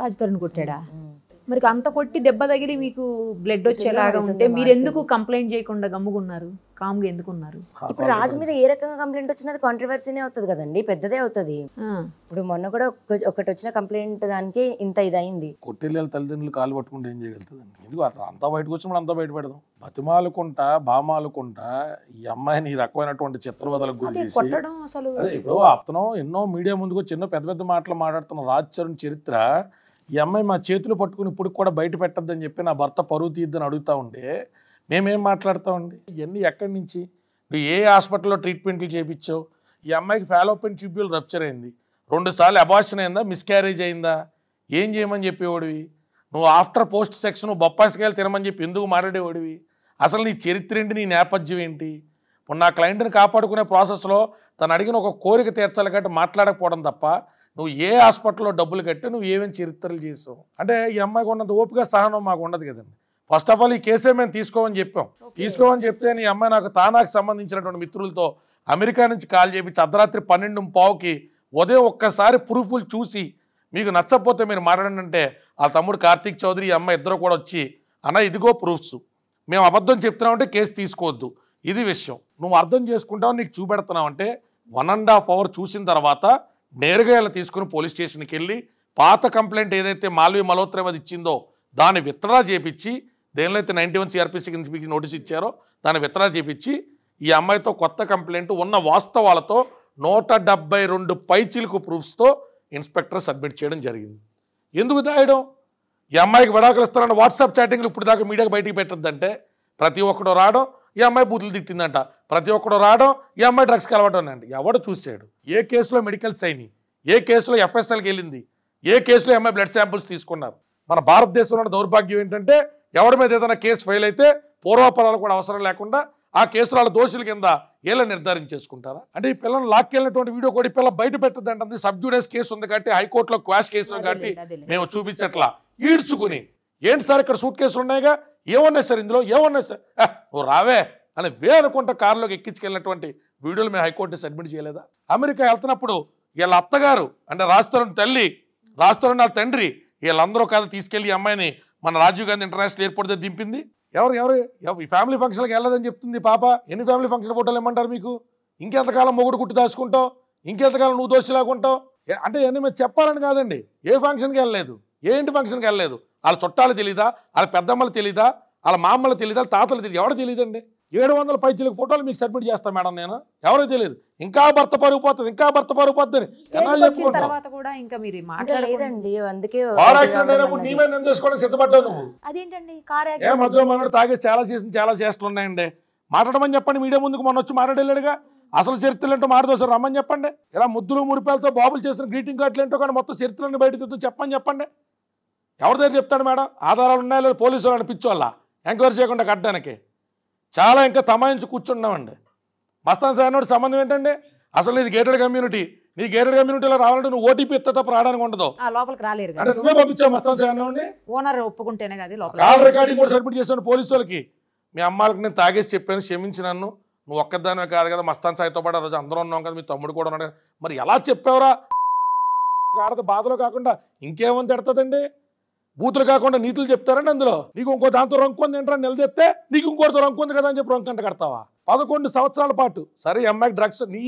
రాజు తరుణ్ కొట్టాడా మరి అంత కొట్టి దెబ్బ తగిలి మీకు బ్లడ్ వచ్చేలాగా ఉంటే మీరు ఎందుకు కంప్లైంట్ చేయకుండా గమ్ముకున్నారు కామ్గా ఎందుకున్నారు ఇప్పుడు రాజు మీద ఏ రకంగా కంప్లైంట్ వచ్చినది కాంట్రవర్సీనే అవుతుంది కదండి పెద్దదే అవుతుంది ఇప్పుడు మొన్న కూడా ఒకటి వచ్చిన కంప్లైంట్ దానికి ఇంత ఇదైంది కొట్టెళ్ళ తల్లిదండ్రులు కాలు పట్టుకుంటే ఏం చేయగలుగుతుంది ఎందుకు అంతా బయటకు వచ్చినప్పుడు అంతా బయట పెడదాం బతిమాలుకుంటా బామాలుకుంటా ఈ అమ్మాయిని ఈ రకమైనటువంటి చిత్ర గురి చేసి ఇప్పుడు అతను ఎన్నో మీడియా ముందుకు చిన్న పెద్ద పెద్ద మాటలు మాట్లాడుతున్న రాజ్ చరణ్ చరిత్ర ఈ అమ్మాయి మా చేతులు పట్టుకుని ఇప్పుడు కూడా బయట పెట్టద్దని చెప్పి నా భర్త పరువు తీద్దని అడుగుతూ ఉండే మేమేం మాట్లాడతామండి ఇవన్నీ ఎక్కడి నుంచి నువ్వు ఏ హాస్పిటల్లో ట్రీట్మెంట్లు చేయించావు ఈ అమ్మాయికి ఫాలోపెన్ ట్యూబ్యూల్ రప్చర్ అయింది రెండుసార్లు అబార్షన్ అయిందా మిస్క్యారేజ్ అయిందా ఏం చేయమని చెప్పేవాడివి నువ్వు ఆఫ్టర్ పోస్ట్ సెక్స్ నువ్వు బొప్పాసికాయలు తినమని చెప్పి ఎందుకు మాట్లాడేవాడివి అసలు నీ చరిత్ర ఏంటి నీ నేపథ్యం ఏంటి ఇప్పుడు నా క్లయింట్ని కాపాడుకునే ప్రాసెస్లో తను అడిగిన ఒక కోరిక తీర్చాలి కాబట్టి మాట్లాడకపోవడం తప్ప నువ్వు ఏ హాస్పిటల్లో డబ్బులు కట్టి నువ్వు ఏమేమి చరిత్రలు చేసావు అంటే ఈ అమ్మాయికి ఉన్నంత ఓపిక సహనం మాకు ఉండదు కదండి ఫస్ట్ ఆఫ్ ఆల్ ఈ కేసే మేము తీసుకోమని చెప్పాం తీసుకోమని చెప్తే ఈ అమ్మాయి నాకు తానాకు సంబంధించినటువంటి మిత్రులతో అమెరికా నుంచి కాల్ చేపించి అర్ధరాత్రి పన్నెండు పావుకి ఉదయం ఒక్కసారి ప్రూఫ్లు చూసి మీకు నచ్చకపోతే మీరు మారడం అంటే ఆ తమ్ముడు కార్తీక్ చౌదరి ఈ అమ్మాయి ఇద్దరు కూడా వచ్చి అన్న ఇదిగో ప్రూఫ్స్ మేము అబద్ధం చెప్తున్నామంటే కేసు తీసుకోవద్దు ఇది విషయం నువ్వు అర్థం చేసుకుంటావు నీకు చూపెడుతున్నావు అంటే వన్ అండ్ హాఫ్ అవర్ చూసిన తర్వాత నేరుగా ఇలా తీసుకుని పోలీస్ స్టేషన్కి వెళ్ళి పాత కంప్లైంట్ ఏదైతే మాల్వి మల్హోత్రం అది ఇచ్చిందో దాన్ని విత్డ్రా చేపించి దేనిలో అయితే నైంటీ వన్ సిఆర్పిసికి మీకు నోటీస్ ఇచ్చారో దాన్ని విత్డ్రా చేపించి ఈ అమ్మాయితో కొత్త కంప్లైంట్ ఉన్న వాస్తవాలతో నూట డెబ్బై రెండు పైచిలకు ప్రూఫ్స్తో ఇన్స్పెక్టర్ సబ్మిట్ చేయడం జరిగింది ఎందుకు దాయడం ఈ అమ్మాయికి విడాకులు ఇస్తారన్న వాట్సాప్ చాటింగ్లు ఇప్పుడు దాకా మీడియాకి బయటికి పెట్టద్దంటే ప్రతి ఒక్కడు రావడం ఈ అమ్మాయి బూతులు తిట్టిందంట ప్రతి ఒక్కడు రావడం ఈ అమ్మాయి డ్రగ్స్ కలవడం అండి ఎవడు చూశాడు ఏ కేసులో మెడికల్ సైని ఏ కేసులో ఎఫ్ఎస్ఎల్కి వెళ్ళింది ఏ కేసులో అమ్మాయి బ్లడ్ శాంపుల్స్ తీసుకున్నారు మన భారతదేశంలో దౌర్భాగ్యం ఏంటంటే ఎవరి మీద ఏదైనా కేసు ఫెయిల్ అయితే పూర్వపదాలు కూడా అవసరం లేకుండా ఆ కేసులో వాళ్ళ దోషుల కింద ఏళ్ళ నిర్ధారణ చేసుకుంటారా అంటే ఈ పిల్లలు వెళ్ళినటువంటి వీడియో కూడా పిల్ల బయట పెట్టదంటుంది సబ్జుడైస్ కేసు ఉంది కాబట్టి హైకోర్టులో క్వాష్ కేసు కాబట్టి మేము చూపించట్లా ఈడ్చుకుని ఏంటి సార్ ఇక్కడ సూట్ కేసులు ఉన్నాయిగా ఏమన్నాయి సార్ ఇందులో ఏమన్నాయి సార్ ఓ రావే అని వే అనుకుంటా కారులోకి ఎక్కించుకెళ్ళినటువంటి వీడియోలు మేము హైకోర్టు సబ్మిట్ చేయలేదా అమెరికా వెళ్తున్నప్పుడు వీళ్ళ అత్తగారు అంటే రాజస్థానం తల్లి రాజస్థానం వాళ్ళ తండ్రి వీళ్ళందరూ కాదు తీసుకెళ్లి అమ్మాయిని మన రాజీవ్ గాంధీ ఇంటర్నేషనల్ ఎయిర్పోర్ట్ దగ్గర దింపింది ఎవరు ఎవరు ఈ ఫ్యామిలీ ఫంక్షన్కి వెళ్ళదని చెప్తుంది పాప ఎన్ని ఫ్యామిలీ ఫంక్షన్ ఫోటోలు ఇమ్మంటారు మీకు ఇంకెంతకాలం మొగుడు కుట్టు దాచుకుంటావు ఇంకెంతకాలం నువ్వు లేకుంటావు అంటే ఎన్ని మీరు చెప్పాలని కాదండి ఏ ఫంక్షన్కి వెళ్ళలేదు ఏ ఇంటి ఫంక్షన్కి వెళ్ళలేదు వాళ్ళ చుట్టాలు తెలీదా వాళ్ళ పెద్దమ్మలు తెలీదా అలా మా అమ్మలు తెలియదు తాతలు తెలియదు ఎవడో తెలియదండి ఏడు వందల పైచీలకు ఫోటోలు మీకు సబ్మిట్ చేస్తా మేడం నేను ఎవరో తెలియదు ఇంకా భర్త పరుగుపోతుంది ఇంకా భర్త పరుగుపోతుంది తాగేసి చాలా సీజన్ చాలా చేష్టలు ఉన్నాయండి మాట్లాడమని చెప్పండి మీడియా ముందుకు మొన్న వచ్చి మాట్లాడలేడుగా అసలు చరిత్రలు ఏంటో మారదోసారు రమ్మని చెప్పండి ఇలా ముద్దులు మురిపేలతో బాబులు చేసిన గ్రీటింగ్ కార్డులు ఏంటో కానీ మొత్తం చరిత్రలను బయటకు చెప్పని చెప్పండి ఎవరి దగ్గర చెప్తాడు మేడం ఆధారాలు ఉన్నాయో లేదు పోలీసు వాళ్ళని పిచ్చోళ్ళ ఎంక్వైరీ చేయకుండా కట్టడానికి చాలా ఇంకా తమాయించి కూర్చున్నామండి మస్తాన్ సాయినోడి సంబంధం ఏంటండి అసలు ఇది గేటెడ్ కమ్యూనిటీ నీ గేటెడ్ కమ్యూనిటీలో రావాలంటే నువ్వు ఓటీపీ ఎత్త తప్ప రావడానికి ఉండదు కాల్ రికార్డింగ్ కూడా సబ్మిట్ చేశాను పోలీసు వాళ్ళకి మీ అమ్మాయికి నేను తాగేసి చెప్పాను క్షమించినాను నువ్వు ఒక్కదానివే కాదు కదా మస్తాన్ సాయితో పాటు ఆ రోజు అందరూ ఉన్నాం కదా మీ తమ్ముడు కూడా ఉన్నాడు మరి ఎలా చెప్పావరా ఆడత బాధలో కాకుండా ఇంకేమని తిడతదండి బూతులు కాకుండా నీతులు చెప్తారండి అందులో నీకు ఇంకో దాంతో రొంకుంది ఏంటో నిలదెత్తే నీకు ఇంకోటితో రొంకుంది కదా అని చెప్పి రొంకంట కడతావా పదకొండు సంవత్సరాల పాటు సరే అమ్మాయికి డ్రగ్స్ నీ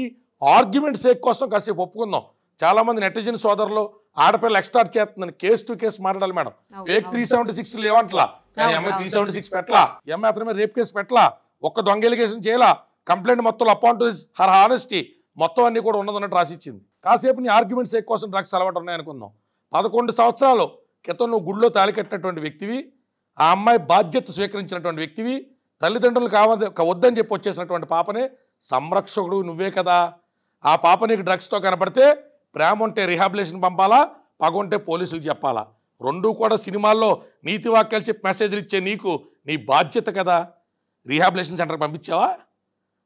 ఆర్గ్యుమెంట్ సేక్ కోసం కాసేపు ఒప్పుకుందాం చాలామంది నెటిజన్ సోదరులు ఆడపిల్ల ఎక్స్టార్ట్ చేస్తుందని కేసు టు కేసు మాట్లాడాలి madam fake three seventy six లేవంట్లా కానీ అమ్మాయి త్రీ సెవెంటీ సిక్స్ పెట్టలా అమ్మాయి అతని మీద రేప్ కేసు పెట్టలా ఒక్క దొంగ ఎలిగేషన్ చేయలా కంప్లైంట్ మొత్తం అపాన్ టు హర్ హానెస్టీ మొత్తం అన్ని కూడా ఉన్నదన్నట్టు రాసిచ్చింది కాసేపు నీ ఆర్గ్యుమెంట్స్ సేక్ కోసం డ్రగ్స్ అలవాటు ఉన్నాయనుకుందాం పదకొండు సంవత్సరాలు క్రితం నువ్వు గుడిలో తాళికట్టినటువంటి వ్యక్తివి ఆ అమ్మాయి బాధ్యత స్వీకరించినటువంటి వ్యక్తివి తల్లిదండ్రులు కావద్దు వద్దని చెప్పి వచ్చేసినటువంటి పాపనే సంరక్షకుడు నువ్వే కదా ఆ పాప నీకు డ్రగ్స్తో కనపడితే ప్రేమ ఉంటే రిహాబిలేషన్ పంపాలా పగ ఉంటే పోలీసులు చెప్పాలా రెండూ కూడా సినిమాల్లో నీతి వాక్యాలు చెప్పి మెసేజ్లు ఇచ్చే నీకు నీ బాధ్యత కదా రిహాబిలేషన్ సెంటర్కి పంపించావా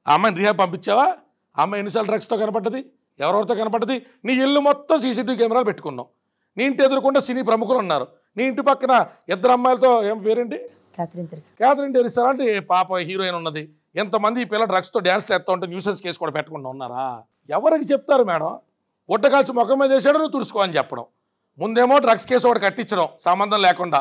ఆ అమ్మాయిని రిహాబ్ పంపించావా అమ్మాయి ఎన్నిసార్లు డ్రగ్స్తో కనపడ్డది ఎవరెవరితో కనపడ్డది నీ ఇల్లు మొత్తం సీసీటీవీ కెమెరాలు పెట్టుకున్నావు నీ ఇంటి ఎదురుకుండా సినీ ప్రముఖులు ఉన్నారు నీ ఇంటి పక్కన ఇద్దరు అమ్మాయిలతో ఏం పేరేంటి క్యాథరిన్ టెరిసా అంటే పాప హీరోయిన్ ఉన్నది ఎంతమంది పిల్లలు డ్రగ్స్తో డ్యాన్స్లు ఎత్తా ఉంటే న్యూసెన్స్ కేసు కూడా పెట్టకుండా ఉన్నారా ఎవరికి చెప్తారు మేడం ఒట్టకాల్చి ముఖం మీద వేసాడు నువ్వు తుడుచుకో అని చెప్పడం ముందేమో డ్రగ్స్ కేసు ఒకటి కట్టించడం సంబంధం లేకుండా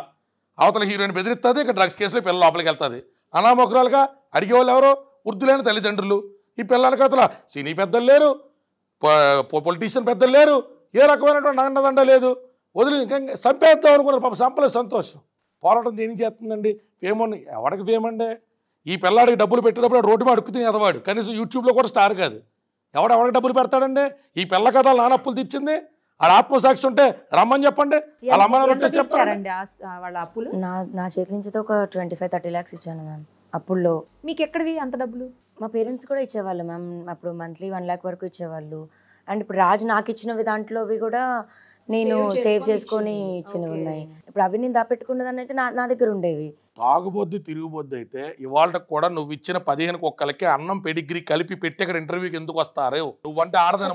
అవతల హీరోయిన్ బెదిరిస్తుంది ఇక డ్రగ్స్ కేసులో పిల్ల లోపలికి వెళ్తుంది అనామకురాలుగా అడిగేవాళ్ళు ఎవరో వృద్ధులైన తల్లిదండ్రులు ఈ పిల్లలకి అతల సినీ పెద్దలు లేరు పొలిటీషియన్ పెద్దలు లేరు ఏ రకమైనటువంటి దండ లేదు వదిలి ఇంకా చంపేద్దాం అనుకున్నారు పాప చంపలేదు సంతోషం పోరాటం దేనికి చేస్తుందండి ఫేమని ఎవడికి ఫేమండి ఈ పిల్లాడికి డబ్బులు పెట్టేటప్పుడు రోడ్డు మీద అడుక్కుతుంది ఎదవాడు కనీసం యూట్యూబ్లో కూడా స్టార్ కాదు ఎవడు ఎవరికి డబ్బులు పెడతాడండి ఈ పిల్ల కథ నానప్పులు తెచ్చింది ఆడ ఆత్మసాక్షి ఉంటే రమ్మని చెప్పండి వాళ్ళ అప్పులు నా నా చేతి నుంచి ఒక ట్వంటీ ఫైవ్ థర్టీ ల్యాక్స్ ఇచ్చాను మ్యామ్ అప్పుల్లో మీకు ఎక్కడివి అంత డబ్బులు మా పేరెంట్స్ కూడా ఇచ్చేవాళ్ళు మ్యామ్ అప్పుడు మంత్లీ వన్ ల్యాక్ వరకు ఇచ్చేవాళ్ళు అండ్ ఇప్పుడు రాజు నాకు ఇచ్చినవి దాంట్లోవి కూడా నేను సేవ్ చేసుకొని ఇచ్చినవి ఉన్నాయి ఇప్పుడు అవి నేను దాపెట్టుకున్నదాన్ని అయితే నా నా దగ్గర ఉండేవి తాగుబొద్దు తిరుగుబొద్దు అయితే ఇవాళ కూడా నువ్వు ఇచ్చిన పదిహేను కుక్కలకి అన్నం పెడిగ్రీ కలిపి పెట్టి అక్కడ ఇంటర్వ్యూకి ఎందుకు వస్తారు నువ్వంటే ఆరదన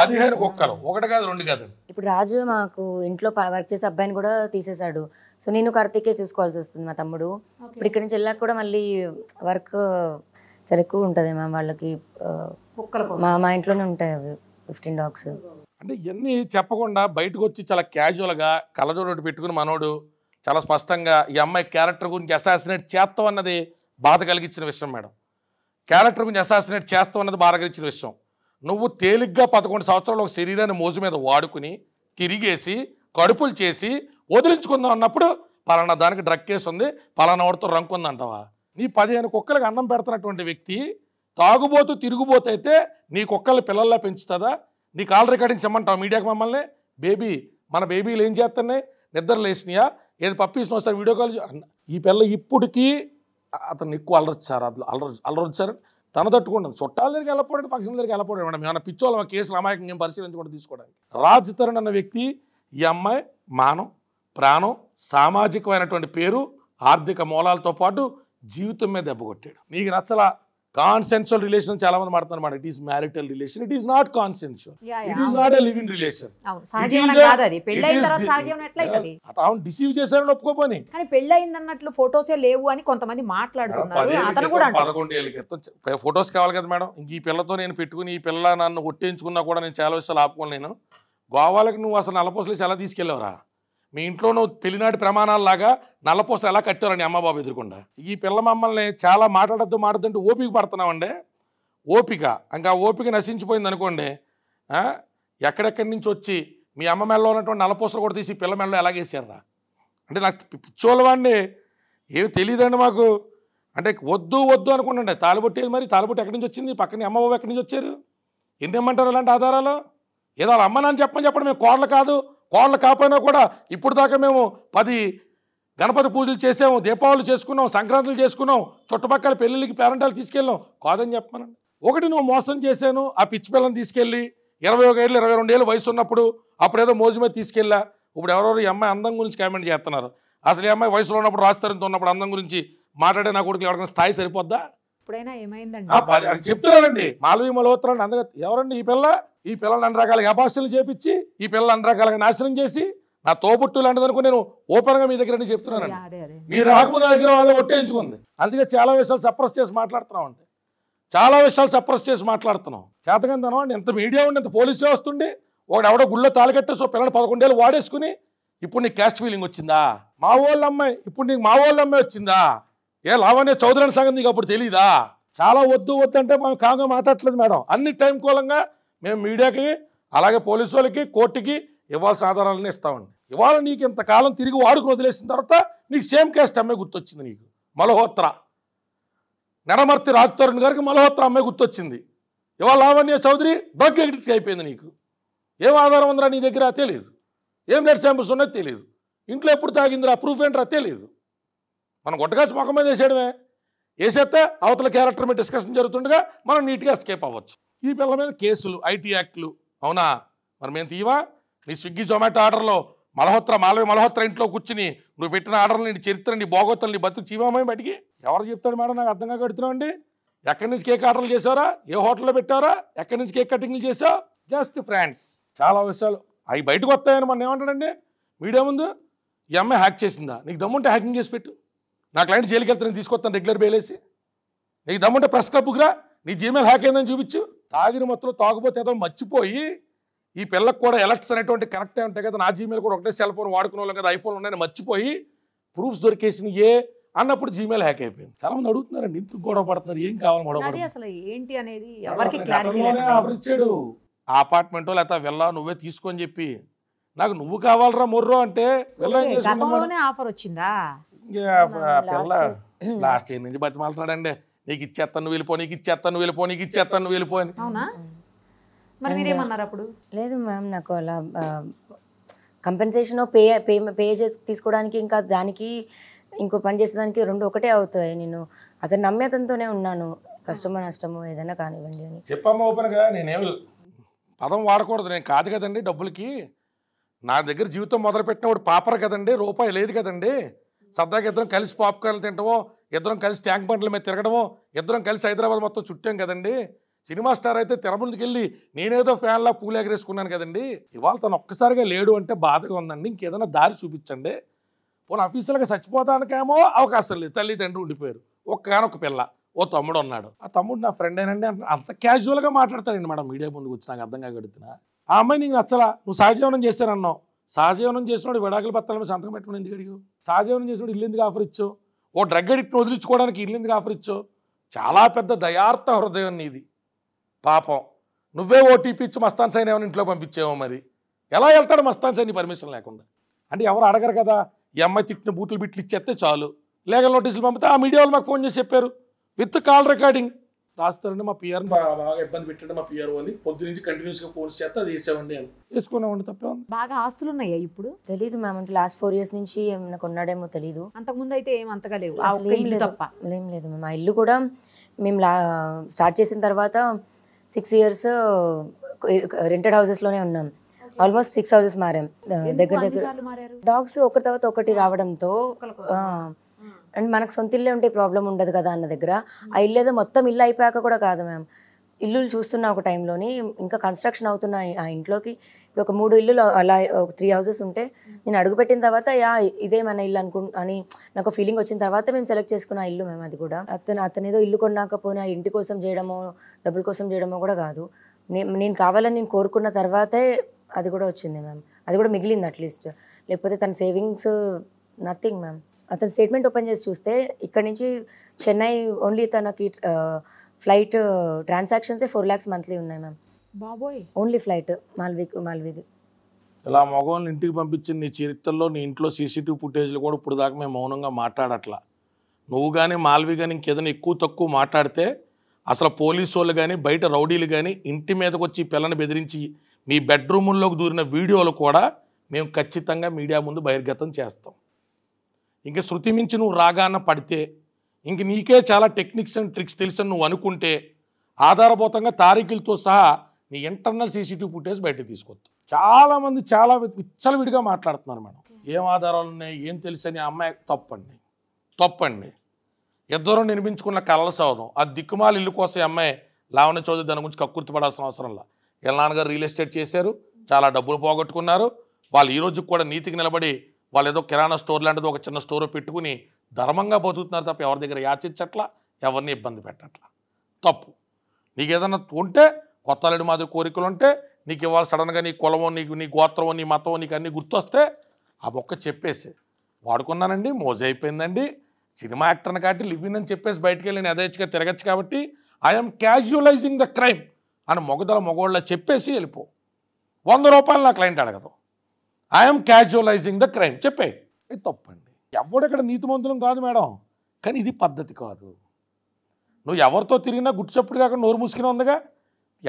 పదిహేను కుక్కలు ఒకటి కాదు రెండు కాదు ఇప్పుడు రాజు మాకు ఇంట్లో వర్క్ చేసే అబ్బాయిని కూడా తీసేశాడు సో నేను కార్తీకే చూసుకోవాల్సి వస్తుంది మా తమ్ముడు ఇప్పుడు ఇక్కడ నుంచి వెళ్ళాక కూడా మళ్ళీ వర్క్ చాలా ఎక్కువ ఉంటుంది మ్యామ్ వాళ్ళకి మా మా ఇంట్లోనే ఉంటాయి అవి ఫిఫ్టీన్ డాగ్స్ అంటే ఇవన్నీ చెప్పకుండా బయటకు వచ్చి చాలా క్యాజువల్గా కళ్ళజోడు పెట్టుకుని మనోడు చాలా స్పష్టంగా ఈ అమ్మాయి క్యారెక్టర్ గురించి అసాసినేట్ చేస్తాం అన్నది బాధ కలిగించిన విషయం మేడం క్యారెక్టర్ గురించి అసాసినేట్ చేస్తాం అన్నది బాధ కలిగించిన విషయం నువ్వు తేలిగ్గా పదకొండు సంవత్సరాలు ఒక శరీరాన్ని మోజు మీద వాడుకుని తిరిగేసి కడుపులు చేసి వదిలించుకుందాం అన్నప్పుడు పలానా దానికి డ్రగ్ కేసు ఉంది పలానా వాడితో రంకుందంటావా నీ పదిహేను కుక్కలకు అన్నం పెడుతున్నటువంటి వ్యక్తి తాగుబోతు తిరుగుబోతైతే నీకొక్కళ్ళు పిల్లల్లా పెంచుతుందా నీ కాల్ రికార్డింగ్స్ ఇమ్మంటావు మీడియాకి మమ్మల్ని బేబీ మన బేబీలు ఏం చేస్తున్నాయి నిద్ర లేసినాయా ఏది పప్పీసిన వస్తారు వీడియో కాల్ ఈ పిల్ల ఇప్పటికీ అతను ఎక్కువ అలరొచ్చారు అట్లా అలర అలరొచ్చారు తన తట్టుకుంటుంది చుట్టాల దగ్గరికి వెళ్ళపోవడం పక్షుల దగ్గరికి వెళ్ళపోవడం మేడం ఏమైనా పిచ్చోళ్ళ కేసులు అమాయకం ఏం పరిశీలించకుండా తీసుకోవడానికి రాజ్ తరుణ్ అన్న వ్యక్తి ఈ అమ్మాయి మానం ప్రాణం సామాజికమైనటువంటి పేరు ఆర్థిక మూలాలతో పాటు జీవితం మీద దెబ్బ కొట్టాడు నీకు నచ్చలా కాన్సెన్షువల్ రిలేషన్ చాలా మంది మాట్లాడుతున్నారు madam it is marital relation it is not consensual it is not live in relation అవును డిసీవ్ చేశారు ఒప్పుకోపోని కానీ పెళ్లి అయిందన్నట్లు ఫొటోస్ లేవు అని కొంతమంది మాట్లాడుతున్నారు పదకొండు ఏళ్ళ క్రితం ఫొటోస్ కావాలి కదా మేడం ఇంక ఈ పిల్లతో నేను పెట్టుకుని ఈ పిల్ల నన్ను కొట్టించుకున్నా కూడా నేను చాలా విషయాలు ఆపుకోను నేను గోవాలకు నువ్వు అసలు నలపోసలు చాలా తీసుకెళ్ళావురా మీ ఇంట్లోనూ పెళ్లినాటి ప్రమాణాలలాగా నల్లపూసలు ఎలా కట్టారని అమ్మబాబు ఎదురుకుండా ఈ పిల్ల మమ్మల్ని చాలా మాట్లాడద్దు మాట్లాడుతుంటే ఓపిక పడుతున్నామండి ఓపిక ఇంకా ఓపిక నశించిపోయింది అనుకోండి ఎక్కడెక్కడి నుంచి వచ్చి మీ అమ్మ మెడలో ఉన్నటువంటి నలపూసలు కూడా తీసి పిల్ల ఎలా ఎలాగేసారా అంటే నాకు పిచ్చోళ్ళవాడిని ఏమి తెలియదండి మాకు అంటే వద్దు వద్దు అనుకుంటుండే తాలిబొట్టేది మరి తాలిబొట్టి ఎక్కడి నుంచి వచ్చింది పక్కన అమ్మబాబు ఎక్కడి నుంచి వచ్చారు ఎందుకు ఇలాంటి ఆధారాలు ఏదో అమ్మ నాన్న చెప్పని చెప్పండి మేము కోడలు కాదు కోళ్ళ కాపోయినా కూడా ఇప్పుడు దాకా మేము పది గణపతి పూజలు చేసాము దీపావళి చేసుకున్నాం సంక్రాంతులు చేసుకున్నాం చుట్టుపక్కల పెళ్ళిళ్ళకి పేరెంటాలు తీసుకెళ్ళాం కాదని చెప్పమనండి ఒకటి నువ్వు మోసం చేశాను ఆ పిచ్చి పిల్లని తీసుకెళ్ళి ఇరవై ఒక ఏళ్ళు ఇరవై రెండు ఏళ్ళు వయసు ఉన్నప్పుడు అప్పుడేదో మోజు మీద తీసుకెళ్ళా ఇప్పుడు ఎవరెవరు ఈ అమ్మాయి అందం గురించి కామెంట్ చేస్తున్నారు అసలు ఈ అమ్మాయి వయసులో ఉన్నప్పుడు రాస్తారంతో ఉన్నప్పుడు అందం గురించి మాట్లాడే నా కొడుకు ఎవరికైనా స్థాయి సరిపోద్దా ఎప్పుడైనా ఏమైందండి చెప్తున్నానండి మాలవీ మలహోత్రాన్ని ఎవరండి ఈ పిల్ల ఈ పిల్లలు అన్ని రకాల అపాస్తులు చేపించి ఈ పిల్లలు అన్ని రకాలుగా నాశనం చేసి నా తోబుట్టు లాంటిది అనుకో నేను ఓపెన్ గా మీ దగ్గర చెప్తున్నాను మీరు రాకపోతే దగ్గర వాళ్ళు ఒట్టేయించుకుంది అందుకే చాలా విషయాలు సప్రెస్ చేసి మాట్లాడుతున్నాం అండి చాలా విషయాలు సప్రెస్ చేసి మాట్లాడుతున్నాం చేతకందనం అండి ఎంత మీడియా ఉండి ఎంత పోలీస్ వ్యవస్థ ఉండి ఒకడు ఎవడో గుళ్ళో ఒక పిల్లలు పదకొండేళ్ళు వాడేసుకుని ఇప్పుడు నీకు క్యాస్ట్ ఫీలింగ్ వచ్చిందా మా వాళ్ళ అమ్మాయి ఇప్పుడు నీకు మా వాళ్ళ అమ్మాయి వచ్చిందా ఏ లావణ్య చౌదరి సంగతి నీకు అప్పుడు తెలీదా చాలా వద్దు వద్దు అంటే మనం కాగా మాట్లాడలేదు మేడం అన్ని టైం కూలంగా మేము మీడియాకి అలాగే పోలీసు వాళ్ళకి కోర్టుకి ఇవ్వాల్సిన ఆధారాలనే ఇస్తామండి ఇవాళ నీకు ఇంతకాలం తిరిగి వాడుకు వదిలేసిన తర్వాత నీకు సేమ్ కేస్ట్ అమ్మాయి గుర్తొచ్చింది నీకు మలహోత్ర నరమర్తి రాజ్తోరణ్ గారికి మలహోత్ర అమ్మాయి గుర్తొచ్చింది ఇవాళ లావణ్య చౌదరి డ్రగ్ ఎడిక్ట్ అయిపోయింది నీకు ఏం ఆధారం ఉందిరా నీ దగ్గర తెలియదు ఏం బ్లడ్ శాంపుల్స్ ఉన్నాయో తెలియదు ఇంట్లో ఎప్పుడు తాగిందిరా ప్రూఫ్ ఏంట్రా తెలియదు మనం గొట్టకాచి ముఖం మీద వేసేయడమే వేసేస్తే అవతల క్యారెక్టర్ మీద డిస్కషన్ జరుగుతుండగా మనం నీట్గా ఎస్కేప్ అవ్వచ్చు ఈ పిల్లల మీద కేసులు ఐటీ యాక్ట్లు అవునా మరి మేము తీవా నీ స్విగ్గీ జొమాటో ఆర్డర్లో మలహోత్ర మాలవి మలహోత్ర ఇంట్లో కూర్చుని నువ్వు పెట్టిన ఆర్డర్లు నీ చరిత్ర నీ భోగోత్తలు నీ బతుకు చీవామే బయటికి ఎవరు చెప్తాడు మేడం నాకు అర్థంగా కడుతున్నావు అండి ఎక్కడి నుంచి కేక్ ఆర్డర్లు చేశారా ఏ హోటల్లో పెట్టారా ఎక్కడి నుంచి కేక్ కటింగ్లు చేశావు జస్ట్ ఫ్రెండ్స్ చాలా విషయాలు అవి బయటకు వస్తాయని మనం ఏమంటాడండి మీడియా ముందు ఈ అమ్మాయి హ్యాక్ చేసిందా నీకు దమ్ముంటే హ్యాకింగ్ చేసి పెట్టు నా క్లయింట్ జైలుకి వెళ్తే నేను తీసుకొస్తాను రెగ్యులర్ బెయిలేసి నీకు దమ్ముంటే ప్రెస్ క్లబ్కురా నీ జీమెయిల్ హ్యాక్ అయిందని చూపించు తాగిన మొత్తంలో తాగుపోతే ఏదో మర్చిపోయి ఈ పిల్లకు కూడా ఎలక్ట్స్ అనేటువంటి కనెక్ట్ ఉంటాయి కదా నా జీమెయిల్ కూడా ఒకటే సెల్ ఫోన్ వాడుకునే వాళ్ళు కదా ఐఫోన్ ఉన్నాయని మర్చిపోయి ప్రూఫ్స్ దొరికేసినయే అన్నప్పుడు జీమెయిల్ హ్యాక్ అయిపోయింది చాలా మంది అడుగుతున్నారండి గొడవ పడుతున్నారు ఏం కావాలి గొడవ అసలు ఆ అపార్ట్మెంటో లేకపోతే వెళ్ళా నువ్వే తీసుకొని చెప్పి నాకు నువ్వు కావాలరా మొర్రో అంటే వెళ్ళా ఆఫర్ వచ్చిందా పిల్ల లాస్ట్ ఇయర్ నుంచి బతిమాలుతున్నాడండి నీకు ఇచ్చేస్తాను వెళ్ళిపో నీకు ఇచ్చేస్తాను వెళ్ళిపో నీకు ఇచ్చేస్తాను వెళ్ళిపో అని మరి మీరేమన్నారు అప్పుడు లేదు మ్యామ్ నాకు అలా కంపెన్సేషన్ పే పే పే చేసి తీసుకోవడానికి ఇంకా దానికి ఇంకో పని చేసేదానికి రెండు ఒకటే అవుతాయి నేను అతను నమ్మేతంతోనే ఉన్నాను కష్టమో నష్టమో ఏదైనా కానివ్వండి అని చెప్పమ్మా ఓపెన్గా నేనేం పదం వాడకూడదు నేను కాదు కదండి డబ్బులకి నా దగ్గర జీవితం మొదలుపెట్టినప్పుడు వాడు పాపర్ కదండి రూపాయి లేదు కదండి సరదాగా ఇద్దరం కలిసి పాప్కార్న్లు తింటమో ఇద్దరం కలిసి ట్యాంక్ బండ్ల మీద తిరగడమో ఇద్దరం కలిసి హైదరాబాద్ మొత్తం చుట్టాం కదండి సినిమా స్టార్ అయితే తెర ముందుకు వెళ్ళి నేనేదో ఫ్యాన్లా పూలేగరేసుకున్నాను కదండి ఇవాళ తను ఒక్కసారిగా లేడు అంటే బాధగా ఉందండి ఇంకేదైనా దారి చూపించండి పోనీ ఆఫీసులుగా చచ్చిపోతానికేమో అవకాశం లేదు తల్లిదండ్రులు ఉండిపోయారు కానొక పిల్ల ఓ తమ్ముడు ఉన్నాడు ఆ తమ్ముడు నా ఫ్రెండ్ అయినండి అంత క్యాజువల్గా మాట్లాడతాడండి మేడం మీడియా ముందుకు వచ్చి నాకు అర్థం ఆ అమ్మాయి నీకు నచ్చలా నువ్వు సహజీవనం చేశానన్నావు సహజీవనం చేసినోడు విడాకుల పత్రాలను సంతకం పెట్టుకుని ఎందుకు అడిగావు సహజీవనం చేసినప్పుడు ఇల్లు ఎందుకు ఆఫర్ ఇచ్చో ఓ డ్రగ్ అడిక్ట్ని వదిలించుకోవడానికి ఇల్లు ఎందుకు ఆఫర్ ఇచ్చో చాలా పెద్ద దయార్థ హృదయం నీది పాపం నువ్వే ఓటీపీ ఇచ్చి మస్తాన్ సైన్ ఏమైనా ఇంట్లో పంపించేవో మరి ఎలా వెళ్తాడు మస్తాన్ సైన్ పర్మిషన్ లేకుండా అంటే ఎవరు అడగరు కదా ఈ అమ్మాయి తిట్టిన బూట్లు బిట్లు ఇచ్చేస్తే చాలు లేఖ నోటీసులు పంపితే ఆ మీడియా వాళ్ళు మాకు ఫోన్ చేసి చెప్పారు విత్ కాల్ రికార్డింగ్ రాస్తారండి మా పిఆర్ బాగా ఇబ్బంది పెట్టండి మా పిఆర్ అని పొద్దు నుంచి కంటిన్యూస్ గా ఫోన్స్ చేస్తే అది వేసేవండి అని వేసుకున్నామండి తప్పే బాగా ఆస్తులు ఉన్నాయా ఇప్పుడు తెలియదు మ్యామ్ అంటే లాస్ట్ ఫోర్ ఇయర్స్ నుంచి ఏమైనా కొన్నాడేమో తెలియదు అంతకుముందు అయితే ఏం అంతగా లేవు తప్ప ఏం లేదు మ్యామ్ ఆ ఇల్లు కూడా మేము లా స్టార్ట్ చేసిన తర్వాత సిక్స్ ఇయర్స్ రెంటెడ్ లోనే ఉన్నాం ఆల్మోస్ట్ సిక్స్ హౌసెస్ మారాం దగ్గర దగ్గర డాగ్స్ ఒకటి తర్వాత ఒకటి రావడంతో అండ్ మనకు సొంత ఇల్లే ఉంటే ప్రాబ్లం ఉండదు కదా అన్న దగ్గర ఆ ఇల్లు మొత్తం ఇల్లు అయిపోయాక కూడా కాదు మ్యామ్ ఇల్లు చూస్తున్నా ఒక టైంలోని ఇంకా కన్స్ట్రక్షన్ అవుతున్న ఆ ఇంట్లోకి ఇప్పుడు ఒక మూడు ఇల్లులు అలా త్రీ హౌసెస్ ఉంటే నేను అడుగుపెట్టిన తర్వాత యా ఇదే మన ఇల్లు అనుకు అని నాకు ఫీలింగ్ వచ్చిన తర్వాత మేము సెలెక్ట్ చేసుకున్న ఇల్లు మేము అది కూడా అతను అతను ఏదో ఇల్లు కొన్నాకపోయినా ఇంటి కోసం చేయడమో డబ్బుల కోసం చేయడమో కూడా కాదు నేను కావాలని నేను కోరుకున్న తర్వాతే అది కూడా వచ్చింది మ్యామ్ అది కూడా మిగిలింది అట్లీస్ట్ లేకపోతే తన సేవింగ్స్ నథింగ్ మ్యామ్ అతని స్టేట్మెంట్ ఓపెన్ చేసి చూస్తే ఇక్కడ నుంచి చెన్నై ఓన్లీ తనకి ఫ్లైట్ ట్రాన్సాక్షన్సే ఫోర్ ల్యాక్స్ మంత్లీ ఉన్నాయి మ్యామ్ బాబోయ్ ఓన్లీ ఫ్లైట్ మాల్వీ మాల్వీది ఇలా మగవాళ్ళని ఇంటికి పంపించిన నీ చరిత్రలో నీ ఇంట్లో సీసీటీవీ ఫుటేజ్లు కూడా ఇప్పుడు దాకా మేము మౌనంగా మాట్లాడట్లా నువ్వు కానీ మాల్వి కానీ ఇంకేదైనా ఎక్కువ తక్కువ మాట్లాడితే అసలు పోలీసు వాళ్ళు కానీ బయట రౌడీలు కానీ ఇంటి మీదకి వచ్చి పిల్లని బెదిరించి మీ బెడ్రూముల్లోకి దూరిన వీడియోలు కూడా మేము ఖచ్చితంగా మీడియా ముందు బహిర్గతం చేస్తాం ఇంక శృతి మించి నువ్వు రాగాన పడితే ఇంక నీకే చాలా టెక్నిక్స్ అండ్ ట్రిక్స్ తెలుసని నువ్వు అనుకుంటే ఆధారభూతంగా తారీఖులతో సహా నీ ఇంటర్నల్ సీసీటీవీ ఫుటేజ్ బయటకు తీసుకొద్దు చాలామంది చాలా విచ్చలవిడిగా మాట్లాడుతున్నారు మేడం ఏం ఆధారాలు ఉన్నాయి ఏం తెలుసని అమ్మాయి తప్పండి తప్పండి ఇద్దరు నిర్మించుకున్న కళల సౌదం ఆ దిక్కుమాల ఇల్లు కోసం అమ్మాయి లావణ చౌదరి దాని గురించి కక్కుర్తి పడాల్సిన అవసరం లేదు వీళ్ళ నాన్నగారు రియల్ ఎస్టేట్ చేశారు చాలా డబ్బులు పోగొట్టుకున్నారు వాళ్ళు ఈరోజు కూడా నీతికి నిలబడి వాళ్ళు ఏదో కిరాణా స్టోర్ లాంటిది ఒక చిన్న స్టోర్ పెట్టుకుని ధర్మంగా బతుకుతున్నారు తప్ప ఎవరి దగ్గర యాచించట్లా ఎవరిని ఇబ్బంది పెట్టట్లా తప్పు నీకు ఏదైనా ఉంటే కొత్త అల్లుడి మాదిరి కోరికలు ఉంటే నీకు ఇవాళ సడన్గా నీ కులమో నీకు నీ గోత్రమో నీ మతమో నీకు అన్నీ గుర్తొస్తే ఆ బొక్క చెప్పేసి వాడుకున్నానండి మోజ అయిపోయిందండి సినిమా యాక్టర్ని కాబట్టి లివిన్ అని చెప్పేసి బయటికి వెళ్ళి నేను యథేచ్ఛగా తిరగచ్చు కాబట్టి ఐఎమ్ క్యాజువలైజింగ్ ద క్రైమ్ అని మొగదల మొగోళ్ళ చెప్పేసి వెళ్ళిపో వంద రూపాయలు నా క్లయింట్ అడగదు ఐఎమ్ క్యాజువలైజింగ్ ద క్రైమ్ చెప్పే ఇది తప్పండి నీతి నీతిమంతులం కాదు మేడం కానీ ఇది పద్ధతి కాదు నువ్వు ఎవరితో తిరిగినా గుడిచప్పుడు కాక నోరు మూసుకుని ఉందిగా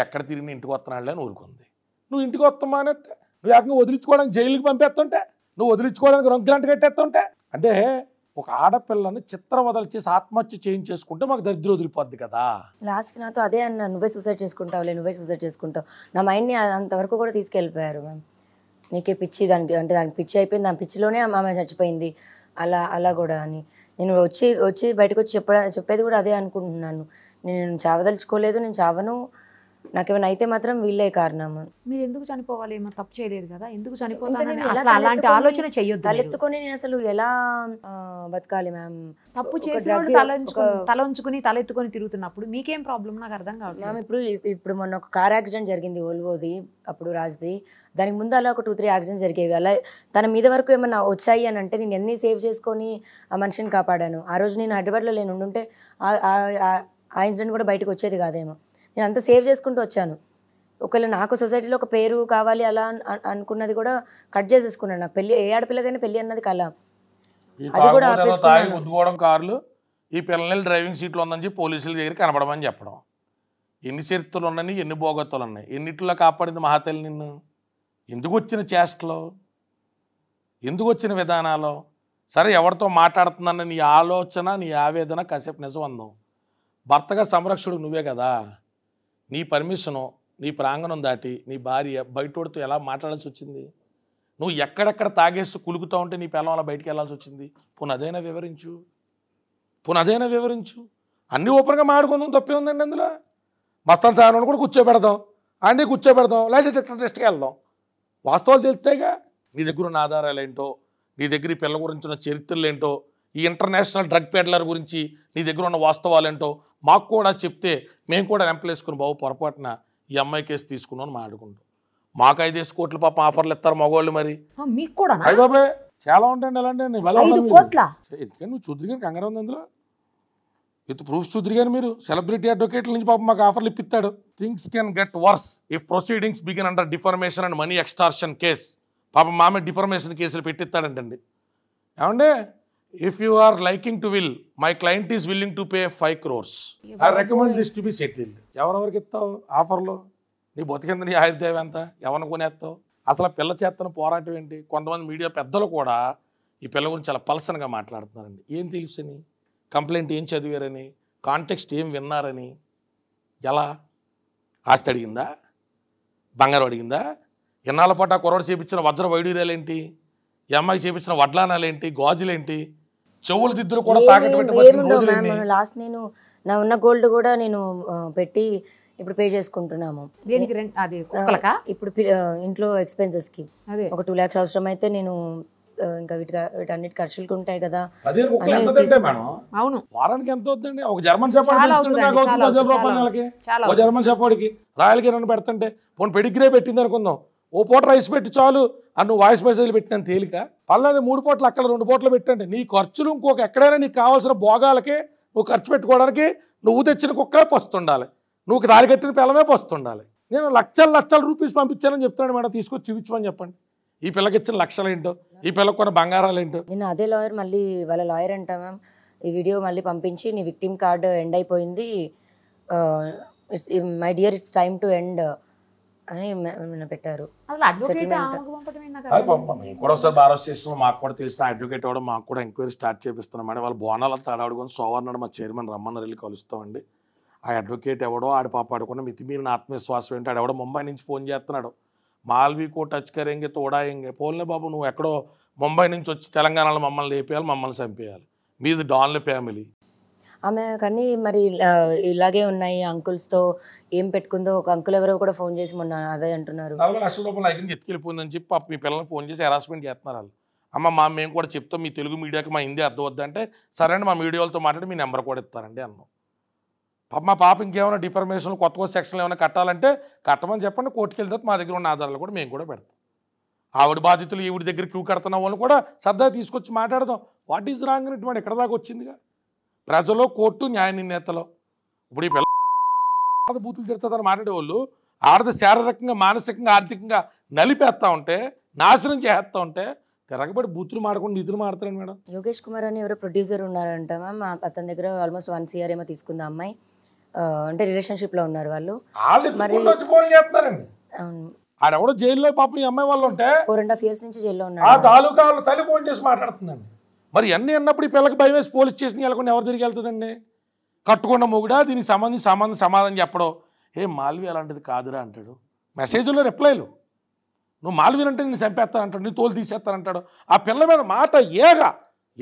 ఎక్కడ తిరిగినా ఇంటికి వస్తున్నాళ్ళే నోరుకుంది నువ్వు ఇంటికి వస్తామా అని నువ్వు ఏకంగా వదిలించుకోవడానికి జైలుకి పంపేస్తుంటే నువ్వు వదిలించుకోవడానికి రొంకులంట కట్టేస్తుంటే అంటే ఒక ఆడపిల్లని వదలు చేసి ఆత్మహత్య చేయించేసుకుంటే మాకు దరిద్రం వదిలిపోద్ది కదా లాస్ట్ నాతో అదే అన్న నువ్వే సూసైడ్ చేసుకుంటావులే నువ్వే సూసైడ్ చేసుకుంటావు నా మైండ్ని అంతవరకు కూడా తీసుకెళ్ళిపోయారు మ్యామ్ నీకే పిచ్చి దాని అంటే దాని పిచ్చి అయిపోయింది దాని పిచ్చిలోనే ఆమె చచ్చిపోయింది అలా అలా కూడా అని నేను వచ్చి వచ్చి బయటకు వచ్చి చెప్ప చెప్పేది కూడా అదే అనుకుంటున్నాను నేను చావదలుచుకోలేదు నేను చావను నాకేమైనా అయితే మాత్రం వీళ్ళే కారణం మీరు ఎందుకు చనిపోవాలి ఏమో తప్పు చేయలేదు కదా ఎందుకు చనిపోతానని అలాంటి ఆలోచన తలెత్తుకొని నేను అసలు ఎలా బతకాలి మ్యామ్ తప్పు చేసి తల ఉంచుకుని తల ఎత్తుకొని తిరుగుతున్నప్పుడు మీకేం ప్రాబ్లం నాకు అర్థం కావట్లేదు మ్యామ్ ఇప్పుడు ఇప్పుడు మొన్న ఒక కార్ యాక్సిడెంట్ జరిగింది ఓల్వోది అప్పుడు రాజ్ది దానికి ముందు అలా ఒక టూ త్రీ యాక్సిడెంట్ జరిగేవి అలా తన మీద వరకు ఏమన్నా వచ్చాయి అని అంటే నేను ఎన్ని సేవ్ చేసుకొని ఆ మనిషిని కాపాడాను ఆ రోజు నేను హైదరాబాద్లో నేను ఉంటే ఆ ఇన్సిడెంట్ కూడా బయటకు వచ్చేది కాదేమో నేను అంత సేవ్ చేసుకుంటూ వచ్చాను ఒకవేళ నాకు సొసైటీలో ఒక పేరు కావాలి అలా అనుకున్నది కూడా కట్ చేసేసుకున్నాను నాకు పెళ్ళి ఏ ఆడపిల్లగానే పెళ్ళి అన్నది కల కూడా కార్లు ఈ పిల్లల్ని డ్రైవింగ్ సీట్లో ఉందని పోలీసుల దగ్గర కనబడమని చెప్పడం ఎన్ని చరిత్రలు ఉన్నాయి ఎన్ని భోగత్తులు ఉన్నాయి ఎన్నిట్లో కాపాడింది మహాతల్లి నిన్ను ఎందుకు వచ్చిన చేష్టలు ఎందుకు వచ్చిన విధానాలు సరే ఎవరితో మాట్లాడుతుందన్న నీ ఆలోచన నీ ఆవేదన కాసేపు నిజం భర్తగా సంరక్షకుడు నువ్వే కదా నీ పర్మిషను నీ ప్రాంగణం దాటి నీ భార్య బయటోడితో ఎలా మాట్లాడాల్సి వచ్చింది నువ్వు ఎక్కడెక్కడ తాగేస్తూ కులుకుతా ఉంటే నీ పిల్లం అలా బయటికి వెళ్ళాల్సి వచ్చింది పునదైనా వివరించు పునదైనా వివరించు అన్నీ ఓపెన్గా మాడుకుందాం తప్పే ఉందండి అందులో మస్తాన్ సార్ కూడా కూర్చోబెడదాం అన్నీ కూర్చోబెడదాం లేదంటే ఎక్కడ టెస్ట్కి వెళ్దాం వాస్తవాలు తెలిస్తేగా నీ దగ్గర ఉన్న ఆధారాలు ఏంటో నీ దగ్గర ఈ పిల్ల గురించిన చరిత్రలు ఏంటో ఈ ఇంటర్నేషనల్ డ్రగ్ పేడ్లర్ గురించి నీ దగ్గర ఉన్న వాస్తవాలేంటో మాకు కూడా చెప్తే మేము కూడా ఎంపలేసుకుని బాబు పొరపాటున ఈ అమ్మాయి కేసు తీసుకున్నాం మాట్లాడుకుంటాం మాకు ఐదేసి కోట్ల పాప ఆఫర్లు ఇస్తారు మగవాళ్ళు మరి మీకు కూడా చాలా ఉంటాయండి అలాంటి ఎందుకంటే నువ్వు చూద్దరు కంగారు ఉంది అందులో విత్ ప్రూఫ్ చూద్దరు మీరు సెలబ్రిటీ అడ్వకేట్ల నుంచి పాప మాకు ఆఫర్లు ఇప్పిస్తాడు things can get worse if proceedings begin under defamation and money extortion case పాప మామే డిఫర్మేషన్ కేసులు పెట్టిస్తాడంటండి ఏమండే if you are liking to will my client is willing to pay five crores I recommend this to be settled ఎవరెవరికి ఇస్తావు ఆఫర్లో నీ బతికింద నీ ఆయుర్దేవి ఎంత ఎవరిని కొనేస్తావు అసలు పిల్ల చేస్తున్న పోరాటం ఏంటి కొంతమంది మీడియా పెద్దలు కూడా ఈ పిల్ల గురించి చాలా పలసనగా మాట్లాడుతున్నారండి ఏం తెలుసని కంప్లైంట్ ఏం చదివారని కాంటెక్స్ట్ ఏం విన్నారని ఎలా ఆస్తి అడిగిందా బంగారం అడిగిందా ఇన్నాళ్ళ పాటు ఆ కుర్రాడు చేపించిన వజ్ర వైడూర్యాలేంటి ఈ అమ్మాయికి చేపించిన వడ్లానాలేంటి గాజులేంటి చెవులు లాస్ట్ నేను నా ఉన్న గోల్డ్ కూడా నేను పెట్టి ఇప్పుడు పే చేసుకుంటున్నాము ఇప్పుడు ఇంట్లో ఎక్స్పెన్సెస్ కి ఒక టూ లాక్స్ అవసరం అయితే నేను ఇంకా వీటి వీటన్నిటి ఖర్చులకు ఉంటాయి కదా అవును వారానికి ఎంత జర్మన్ సపోర్ట్ కి షెఫర్డ్కి రాయలకి రెండు పెడుతుంటే పోనీ పెడిగ్రే పెట్టింది అనుకుందాం ఓ పూట రైస్ పెట్టి చాలు అని నువ్వు వాయిస్ మెసేజ్లు పెట్టినంత తేలిక పల్లెది మూడు పూటలు అక్కడ రెండు పూటలు పెట్టండి నీ ఖర్చులు ఇంకొక ఎక్కడైనా నీకు కావాల్సిన భోగాలకే నువ్వు ఖర్చు పెట్టుకోవడానికి నువ్వు తెచ్చిన కుక్కలే పస్తుండాలి నువ్వు దారి కట్టిన పిల్లమే పస్తుండాలి నేను లక్షల లక్షల రూపీస్ పంపించానని చెప్తున్నాను మేడం తీసుకొచ్చి చూపించమని చెప్పండి ఈ పిల్లకి ఇచ్చిన లక్షలు ఏంటో ఈ పిల్లకి కొన్ని బంగారాలు ఏంటో నేను అదే లాయర్ మళ్ళీ వాళ్ళ లాయర్ అంటా మ్యామ్ ఈ వీడియో మళ్ళీ పంపించి నీ విక్టిమ్ కార్డు ఎండ్ అయిపోయింది it's my dear it's time to end అని పెట్టారు కూడా ఒకసారి భారత మాకు కూడా తెలిసిన అడ్వకేట్ అవడం మాకు కూడా ఎంక్వైరీ స్టార్ట్ చేపిస్తున్నాం అండి వాళ్ళ బోనాలు అంతా అడగొని సోమవారం మా చైర్మన్ రమ్మన్నారు వెళ్ళి కలుస్తామండి ఆ అడ్వకేట్ ఎవడో ఆడి పాప ఆడుకున్న మితిమీరిన ఆత్మవిశ్వాసం ఏంటి ఆడెవడో ముంబై నుంచి ఫోన్ చేస్తున్నాడు మాల్వీ కో టచ్ కరేంగే ఎంగే పోలే బాబు నువ్వు ఎక్కడో ముంబై నుంచి వచ్చి తెలంగాణలో మమ్మల్ని లేపేయాలి మమ్మల్ని చంపేయాలి మీది డాన్ల ఫ్యామిలీ ఆమె కానీ మరి ఇలాగే ఉన్నాయి అంకుల్స్తో ఏం పెట్టుకుందో ఒక అంకుల్ ఎవరో కూడా ఫోన్ చేసి మొన్న అదే అంటున్నారు ఎత్తుకెళ్ళిపోయిందని చెప్పి పాప మీ పిల్లల్ని ఫోన్ చేసి హెరాస్మెంట్ చేస్తున్నారు వాళ్ళు అమ్మ మా మేము కూడా చెప్తాం మీ తెలుగు మీడియాకి మా హిందీ అర్థం అంటే సరే అండి మా మీడియాలతో మాట్లాడి మీ నెంబర్ కూడా ఇస్తారండి అన్నాం పాప మా పాప ఇంకేమైనా డిఫర్మేషన్ కొత్త కొత్త సెక్షన్లు ఏమైనా కట్టాలంటే కట్టమని చెప్పండి కోర్టుకి వెళ్తే మా దగ్గర ఉన్న ఆధారాలు కూడా మేము కూడా పెడతాం ఆవిడ బాధితులు ఈవిడ దగ్గర క్యూ కడుతున్నాం వాళ్ళు కూడా సరదా తీసుకొచ్చి మాట్లాడదాం వాట్ ఈజ్ రాంగ్ అనేటువంటి ఎక్కడ దాకా వచ్చిందిగా ప్రజలో కోర్టు న్యాయ నిర్ణేతలో ఇప్పుడు ఈ పిల్ల బూతులు తిడుతుందని మాట్లాడేవాళ్ళు ఆడది శారీరకంగా మానసికంగా ఆర్థికంగా నలిపేస్తా ఉంటే నాశనం చేస్తా ఉంటే తిరగబడి బూతులు మాడకుండా నిధులు మాడతారు మేడం యోగేష్ కుమార్ అని ఎవరో ప్రొడ్యూసర్ ఉన్నారంట మ్యామ్ అతని దగ్గర ఆల్మోస్ట్ వన్ సిఆర్ ఏమో తీసుకుంది అమ్మాయి అంటే రిలేషన్షిప్ లో ఉన్నారు వాళ్ళు ఆడెవడో జైల్లో పాపం ఈ అమ్మాయి వాళ్ళు ఉంటే ఫోర్ అండ్ హాఫ్ ఇయర్స్ నుంచి జైల్లో ఉన్నారు తాలూకా తల్లి ఫోన్ చేసి మాట్లాడుతుందండి మరి అన్నీ అన్నప్పుడు ఈ పిల్లలకి భయం వేసి పోలీస్ స్టేషన్కి వెళ్ళకుండా ఎవరు తిరిగి వెళ్తుందండి కట్టుకున్న మొగుడా దీనికి సంబంధించి సంబంధం సమాధానం చెప్పడం ఏ మాల్వి అలాంటిది కాదురా అంటాడు మెసేజ్లో రిప్లైలు నువ్వు మాల్వీలు అంటే నేను చంపేస్తానంటాడు నీ తోలు తీసేస్తానంటాడు ఆ పిల్ల మీద మాట ఏగ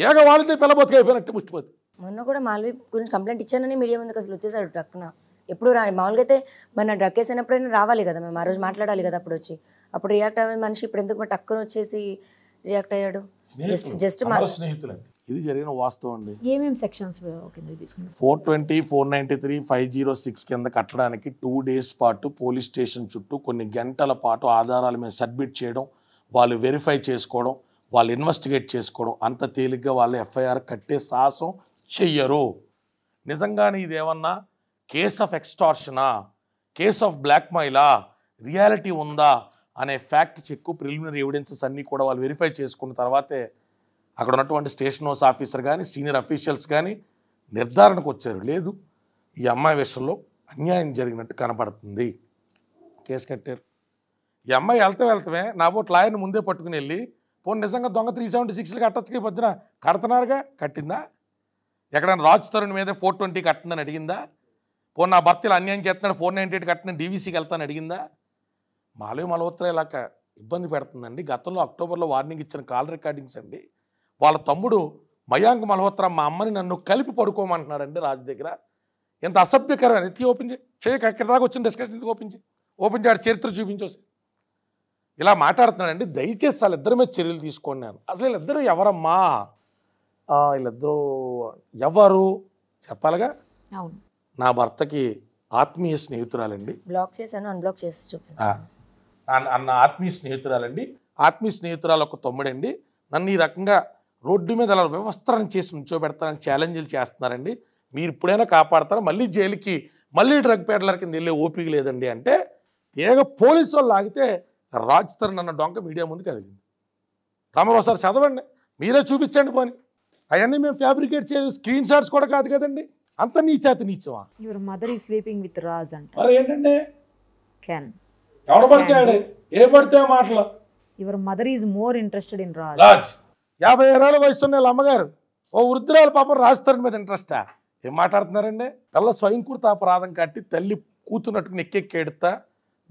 ఏగ వాళ్ళతో పిల్ల అయిపోయినట్టు ముష్టిపోతుంది మొన్న కూడా మాల్వి గురించి కంప్లైంట్ ఇచ్చానని మీడియా ముందుకు అసలు వచ్చేసాడు టక్కున ఎప్పుడు రా మామూలుగా అయితే మన డ్రగ్ వేసినప్పుడైనా రావాలి కదా మేము ఆ రోజు మాట్లాడాలి కదా అప్పుడు వచ్చి అప్పుడు రియాక్ట్ అయ్యే మనిషి ఇప్పుడు ఎందుకు టక్కున వచ్చేసి రియాక్ట్ అయ్యాడు జస్ట్ ఇది జరిగిన వాస్తవం అండి sections four twenty four ninety three five zero six కింద కట్టడానికి టూ డేస్ పాటు పోలీస్ స్టేషన్ చుట్టూ కొన్ని గంటల పాటు ఆధారాల మీద సబ్మిట్ చేయడం వాళ్ళు వెరిఫై చేసుకోవడం వాళ్ళు ఇన్వెస్టిగేట్ చేసుకోవడం అంత తేలిగ్గా వాళ్ళు ఎఫ్ఐఆర్ కట్టే సాహసం చెయ్యరు నిజంగానే ఇదేమన్నా కేస్ ఆఫ్ ఎక్స్టార్షనా కేస్ ఆఫ్ బ్లాక్మెయిలా రియాలిటీ ఉందా అనే ఫ్యాక్ట్ చెక్ ప్రిలిమినరీ ఎవిడెన్సెస్ అన్నీ కూడా వాళ్ళు వెరిఫై చేసుకున్న తర్వాతే అక్కడ ఉన్నటువంటి స్టేషన్ హౌస్ ఆఫీసర్ కానీ సీనియర్ అఫీషియల్స్ కానీ నిర్ధారణకు వచ్చారు లేదు ఈ అమ్మాయి విషయంలో అన్యాయం జరిగినట్టు కనపడుతుంది కేసు కట్టారు ఈ అమ్మాయి వెళ్తే వెళ్తామే నా పోటీ లాయర్ని ముందే పట్టుకుని వెళ్ళి పోనీ నిజంగా దొంగ త్రీ సెవెంటీ సిక్స్లు కట్టచ్చుకి పొద్దున కడుతున్నారుగా కట్టిందా ఎక్కడైనా రాజు తరుణ్ మీద ఫోర్ ట్వంటీ కట్టిందని అడిగిందా పోనీ నా భర్తలు అన్యాయం చేస్తున్నాడు ఫోర్ నైంటీ ఎయిట్ కట్టిన డీవీసీకి వెళ్తాను అడిగిందా మాలయ మలహోత్రా ఇలాక ఇబ్బంది పెడుతుందండి గతంలో అక్టోబర్లో వార్నింగ్ ఇచ్చిన కాల్ రికార్డింగ్స్ అండి వాళ్ళ తమ్ముడు మయాంక్ మల్హోత్రా మా అమ్మని నన్ను కలిపి పడుకోమంటున్నాడండి రాజు దగ్గర ఎంత అసభ్యకరం ఎత్తి ఓపెన్ చేయక అక్కడి దాకా వచ్చిన డిస్కషన్ ఓపెన్ చేయి ఓపెన్ చేయడం చరిత్ర చూపించేసి ఇలా మాట్లాడుతున్నాడండి దయచేసి వాళ్ళిద్దరి మీద చర్యలు తీసుకోండి నేను అసలు వీళ్ళిద్దరూ ఎవరమ్మా వీళ్ళిద్దరూ ఎవరు చెప్పాలిగా నా భర్తకి ఆత్మీయ స్నేహితురాలండి బ్లాక్ చేశాను అన్బ్లాక్ చేసి చూపి అన్న ఆత్మీయ స్నేహితురాలండి ఆత్మీయ స్నేహితురాలు ఒక తొమ్మిడండి నన్ను ఈ రకంగా రోడ్డు మీద అలా వ్యవస్థను చేసి ఉంచోబెడతానని ఛాలెంజ్లు చేస్తున్నారండి మీరు ఇప్పుడైనా కాపాడతారా మళ్ళీ జైలుకి మళ్ళీ డ్రగ్ పేడలర కింద వెళ్ళే ఓపిక లేదండి అంటే తీగ పోలీసు వాళ్ళు లాగితే రాజ్ అన్న డొంక మీడియా ముందు కదిలింది తమరు ఒకసారి చదవండి మీరే చూపించండి పోని అవన్నీ మేము ఫ్యాబ్రికేట్ చేసే స్క్రీన్ షాట్స్ కూడా కాదు కదండి అంత నీచాతి నీచమా your mother is sleeping with Raj అంటే ఏంటంటే కెన్ ఎవడు పడితే ఏ పడితే మాటలు your mother is more interested in Raj యాభై ఏళ్ళ వయసు వాళ్ళ అమ్మగారు ఓ వృద్ధురాలు పాపం రాజస్థాన్ మీద ఇంట్రెస్టా ఏం మాట్లాడుతున్నారండి తల్ల స్వయంకృతాపరాధం కట్టి తల్లి కూతున్నట్టు నెక్కెక్కేడుతా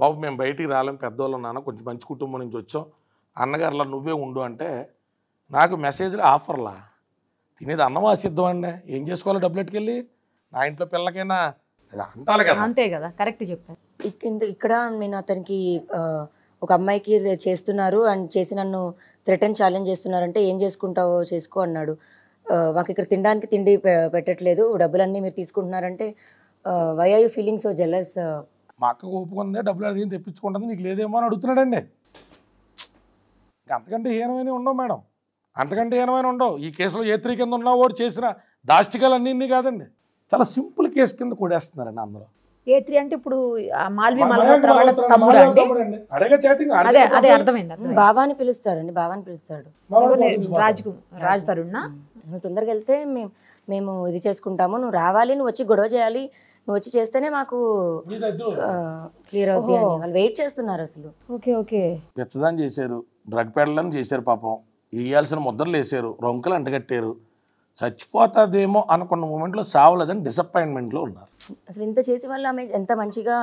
బాబు మేము బయటికి రాలేం పెద్దవాళ్ళు నాన్న కొంచెం మంచి కుటుంబం నుంచి వచ్చాం అన్నగారులా నువ్వే ఉండు అంటే నాకు మెసేజ్లు ఆఫర్లా తినేది అన్నం ఆసిద్ధం అండి ఏం చేసుకోవాలో డబ్బులు ఎట్టుకెళ్ళి నా ఇంట్లో పిల్లకైనా అది కదా అంతే కదా కరెక్ట్ చెప్పారు ఇక్కడ నేను అతనికి ఒక అమ్మాయికి చేస్తున్నారు అండ్ చేసి నన్ను థ్రెటన్ ఛాలెంజ్ చేస్తున్నారంటే ఏం చేసుకుంటావో చేసుకో అన్నాడు మాకు ఇక్కడ తినడానికి తిండి పెట్టట్లేదు డబ్బులన్నీ మీరు తీసుకుంటున్నారంటే why are you feeling so jealous మా అక్క ఒప్పుకుందే డబ్బులు అడిగి తెప్పించుకుంటుంది నీకు లేదేమో అని అడుగుతున్నాడండి అంతకంటే హీనమైన ఉండవు మేడం అంతకంటే హీనమైన ఉండవు ఈ కేసులో ఏ త్రీ కింద ఉన్నా ఓడి చేసిన దాష్టికాలు అన్నీ కాదండి చాలా సింపుల్ కేసు కింద కూడేస్తున్నారండి అందులో ఏ త్రీ అంటే ఇప్పుడు మాల్వి మల్హోత్రా వాళ్ళ అండి అదే అదే అర్థమైంది బాబాని పిలుస్తాడండి బాబాని పిలుస్తాడు రాజ్ రాజ్ తరుణ్ నువ్వు తొందరగా వెళ్తే మేము మేము ఇది చేసుకుంటాము నువ్వు రావాలి నువ్వు వచ్చి గొడవ చేయాలి నువ్వు వచ్చి చేస్తేనే మాకు క్లియర్ అవుద్ది అని వాళ్ళు వెయిట్ చేస్తున్నారు అసలు ఓకే ఓకే పెచ్చదాన్ని చేశారు డ్రగ్ పెడలని చేశారు పాపం వేయాల్సిన ముద్రలు వేసారు రొంకలు అంటగట్టారు చచ్చిపోతుందేమో అనుకున్న మూమెంట్లో సావలేదని డిసప్పాయింట్మెంట్లో ఉన్నారు అసలు ఇంత చేసి వల్ల ఆమె ఎంత మంచిగా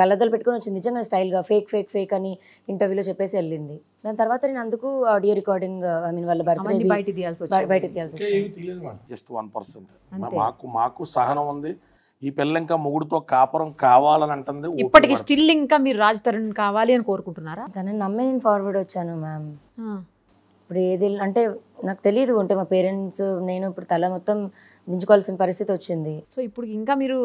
కళ్ళద్దలు పెట్టుకుని వచ్చింది నిజంగా స్టైల్గా ఫేక్ ఫేక్ ఫేక్ అని ఇంటర్వ్యూలో చెప్పేసి వెళ్ళింది దాని తర్వాత నేను అందుకు ఆడియో రికార్డింగ్ ఐ మీన్ వాళ్ళ బర్త్ బయట జస్ట్ వన్ పర్సెంట్ మాకు మాకు సహనం ఉంది ఈ పిల్ల ఇంకా మొగుడుతో కాపురం కావాలని అంటుంది ఇప్పటికి స్టిల్ ఇంకా మీరు రాజ్ తరుణ్ కావాలి అని కోరుకుంటున్నారా దాన్ని నమ్మి నేను ఫార్వర్డ్ వచ్చాను మ్యామ్ ఇప్పుడు ఏది అంటే నాకు తెలియదు అంటే మా పేరెంట్స్ నేను ఇప్పుడు తల మొత్తం దించుకోవాల్సిన పరిస్థితి వచ్చింది సో ఇప్పుడు ఇంకా మీరు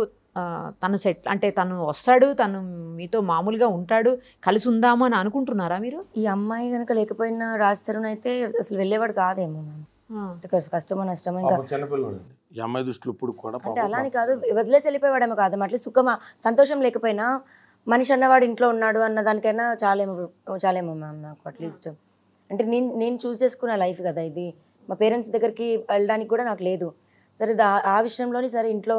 తను సెట్ అంటే తను వస్తాడు తను మీతో మామూలుగా ఉంటాడు కలిసి ఉందాము అని అనుకుంటున్నారా మీరు ఈ అమ్మాయి కనుక లేకపోయినా రాజ్ తరుణ్ అయితే అసలు వెళ్ళేవాడు కాదేమో కష్టమో నష్టమో ఇంకా అమ్మాయి దృష్టిలో ఇప్పుడు కూడా అంటే అలానే కాదు వదిలేసి వెళ్ళిపోయేవాడేమో కాదు అట్లా సుఖమా సంతోషం లేకపోయినా మనిషి అన్నవాడు ఇంట్లో ఉన్నాడు అన్న దానికైనా చాలేమో చాలేమో మ్యామ్ నాకు అట్లీస్ట్ అంటే నేను నేను చూస్ చేసుకున్న లైఫ్ కదా ఇది మా పేరెంట్స్ దగ్గరికి వెళ్ళడానికి కూడా నాకు లేదు సరే దా ఆ విషయంలోనే సరే ఇంట్లో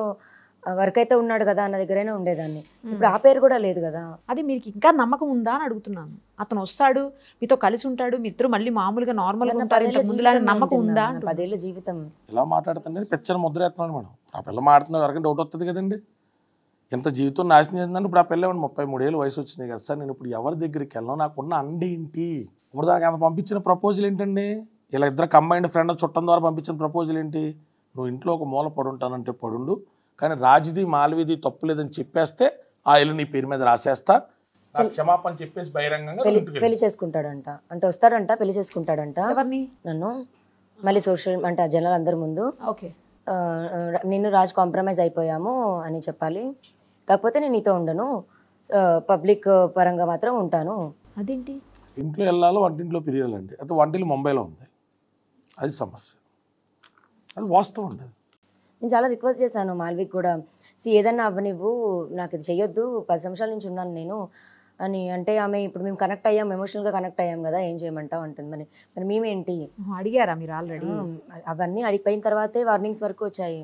వర్క్ అయితే ఉన్నాడు కదా అన్న దగ్గరైనా ఉండేదాన్ని ఇప్పుడు ఆ పేరు కూడా లేదు కదా అది మీకు ఇంకా నమ్మకం ఉందా అని అడుగుతున్నాను అతను వస్తాడు మీతో కలిసి ఉంటాడు మీ ఇద్దరు మళ్ళీ మామూలుగా నార్మల్ నమ్మకం ఉందా పదేళ్ళ జీవితం ఎలా మాట్లాడుతుంది పెచ్చని ఎత్తున్నాడు మేడం ఆ పిల్ల మాట్లాడుతున్నాడు ఎవరికైనా డౌట్ వస్తుంది కదండి ఇంత జీవితం నాశనం చేసిందని ఇప్పుడు ఆ పిల్ల ముప్పై మూడేళ్ళు వయసు వచ్చినాయి కదా సార్ నేను ఇప్పుడు ఎవరి దగ్గరికి వెళ్ళాను నాకున్న అండి ఏంటి ఇప్పుడు దానికి అంత పంపించిన ప్రపోజల్ ఏంటండి ఇలా ఇద్దరు కంబైన్డ్ ఫ్రెండ్ చుట్టం ద్వారా పంపించిన ప్రపోజల్ ఏంటి నువ్వు ఇంట్లో ఒక మూల పడుంటానంటే పడుండు కానీ రాజుది మాలవిది తప్పు లేదని చెప్పేస్తే ఆ ఇల్లు నీ పేరు మీద రాసేస్తా క్షమాపణ చెప్పేసి బహిరంగంగా పెళ్లి చేసుకుంటాడంట అంటే వస్తాడంట పెళ్లి చేసుకుంటాడంట నన్ను మళ్ళీ సోషల్ అంటే జనాలు అందరి ముందు ఓకే నేను రాజ్ కాంప్రమైజ్ అయిపోయాము అని చెప్పాలి కాకపోతే నేను నీతో ఉండను పబ్లిక్ పరంగా మాత్రం ఉంటాను అదేంటి ఇంట్లో వెళ్ళాలో వంటింట్లో పిరియాలండి అయితే వంటలు ముంబైలో ఉంది అది సమస్య అది వాస్తవం ఉండదు నేను చాలా రిక్వెస్ట్ చేశాను మాల్విక్ కూడా సి ఏదన్నా అవ్వనివ్వు నాకు ఇది చెయ్యొద్దు పది నిమిషాల నుంచి ఉన్నాను నేను అని అంటే ఆమె ఇప్పుడు మేము కనెక్ట్ అయ్యాం ఎమోషనల్గా కనెక్ట్ అయ్యాం కదా ఏం చేయమంటాం అంటుంది మరి మరి మేమేంటి అడిగారా మీరు ఆల్రెడీ అవన్నీ అడిగిపోయిన తర్వాతే వార్నింగ్స్ వరకు వచ్చాయి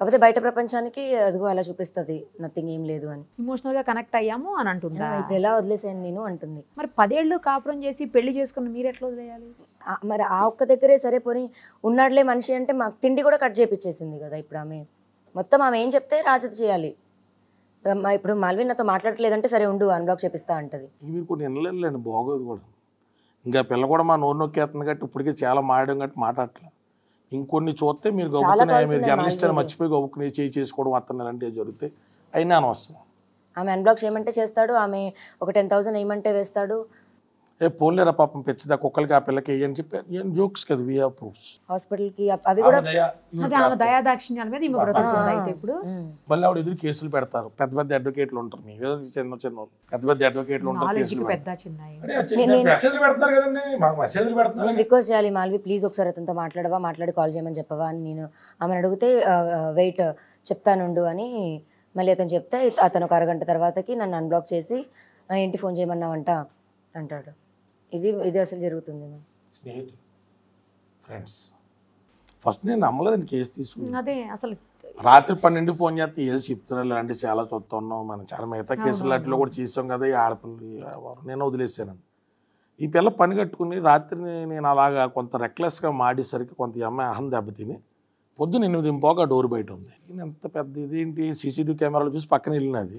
కాకపోతే బయట ప్రపంచానికి అదిగో అలా చూపిస్తుంది నథింగ్ ఏం లేదు అని ఇమోషనల్ గా కనెక్ట్ అయ్యాము అని అంటుందా ఇప్పుడు ఎలా వదిలేసాను నేను అంటుంది మరి పదేళ్ళు కాపురం చేసి పెళ్లి చేసుకున్న మీరు ఎట్లా వదిలేయాలి మరి ఆ ఒక్క దగ్గరే సరే పోని ఉన్నాడులే మనిషి అంటే మాకు తిండి కూడా కట్ చేయించేసింది కదా ఇప్పుడు ఆమె మొత్తం ఆమె ఏం చెప్తే రాజత చేయాలి ఇప్పుడు మాల్వి నాతో మాట్లాడట్లేదంటే సరే ఉండు అన్బ్లాక్ చేపిస్తా అంటది బాగోదు కూడా ఇంకా పిల్ల కూడా మా నోరు నొక్కేస్తుంది కాబట్టి ఇప్పటికే చాలా మాడడం కాబట్టి మాట్లాడలేదు ఇంకొన్ని చూస్తే మీరు గబుక్కునే మీరు జర్నలిస్ట్ అని మర్చిపోయి గబుక్కునే చేయి చేసుకోవడం అతను అంటే జరిగితే అయినా అనవసరం ఆమె అన్బ్లాక్ చేయమంటే చేస్తాడు ఆమె ఒక టెన్ థౌసండ్ వేయమంటే వేస్తాడు ఏ పోన్లేరా పాపం పెంచిదా కుక్కలకి ఆ పిల్లకి అని చెప్పి ఏం జోక్స్ కదా వి హావ్ ప్రూఫ్స్ హాస్పిటల్ కి కూడా ఆమె దయా దాక్షిణ్యాల మీద ఈమె అయితే ఇప్పుడు మళ్ళీ ఆవిడ ఎదురు కేసులు పెడతారు పెద్ద పెద్ద అడ్వకేట్లు ఉంటారు మీ చిన్న చిన్న పెద్ద పెద్ద అడ్వకేట్లు ఉంటారు కేసులు పెద్ద చిన్న మెసేజ్లు పెడతారు కదండి నేను రిక్వెస్ట్ చేయాలి మాల్వి ప్లీజ్ ఒకసారి అతనితో మాట్లాడవా మాట్లాడి కాల్ చేయమని చెప్పవా అని నేను ఆమెను అడిగితే వెయిట్ చెప్తానుండు అని మళ్ళీ అతను చెప్తే అతను ఒక అరగంట తర్వాతకి నన్ను అన్బ్లాక్ చేసి ఇంటి ఫోన్ చేయమన్నావంట అంటాడు ఇది ఇది అసలు జరుగుతుంది స్నేహితులు ఫ్రెండ్స్ ఫస్ట్ నేను నమ్మలేదని కేసు తీసుకున్నాను అదే అసలు రాత్రి పన్నెండు ఫోన్ చేస్తే ఏదో చెప్తున్నారు ఇలాంటి చాలా చూస్తున్నాం మనం చాలా మిగతా కేసులు అట్లా కూడా చేసాం కదా ఈ ఆడపిల్ల నేను వదిలేసాను ఈ పిల్ల పని కట్టుకుని రాత్రి నేను అలాగా కొంత రెక్లెస్గా మాడేసరికి కొంత అమ్మాయి అహం దెబ్బతిని పొద్దున్న ఎనిమిది పోక డోర్ బయట ఉంది ఎంత పెద్ద ఇదేంటి సీసీటీవీ కెమెరాలు చూసి పక్కన వెళ్ళినది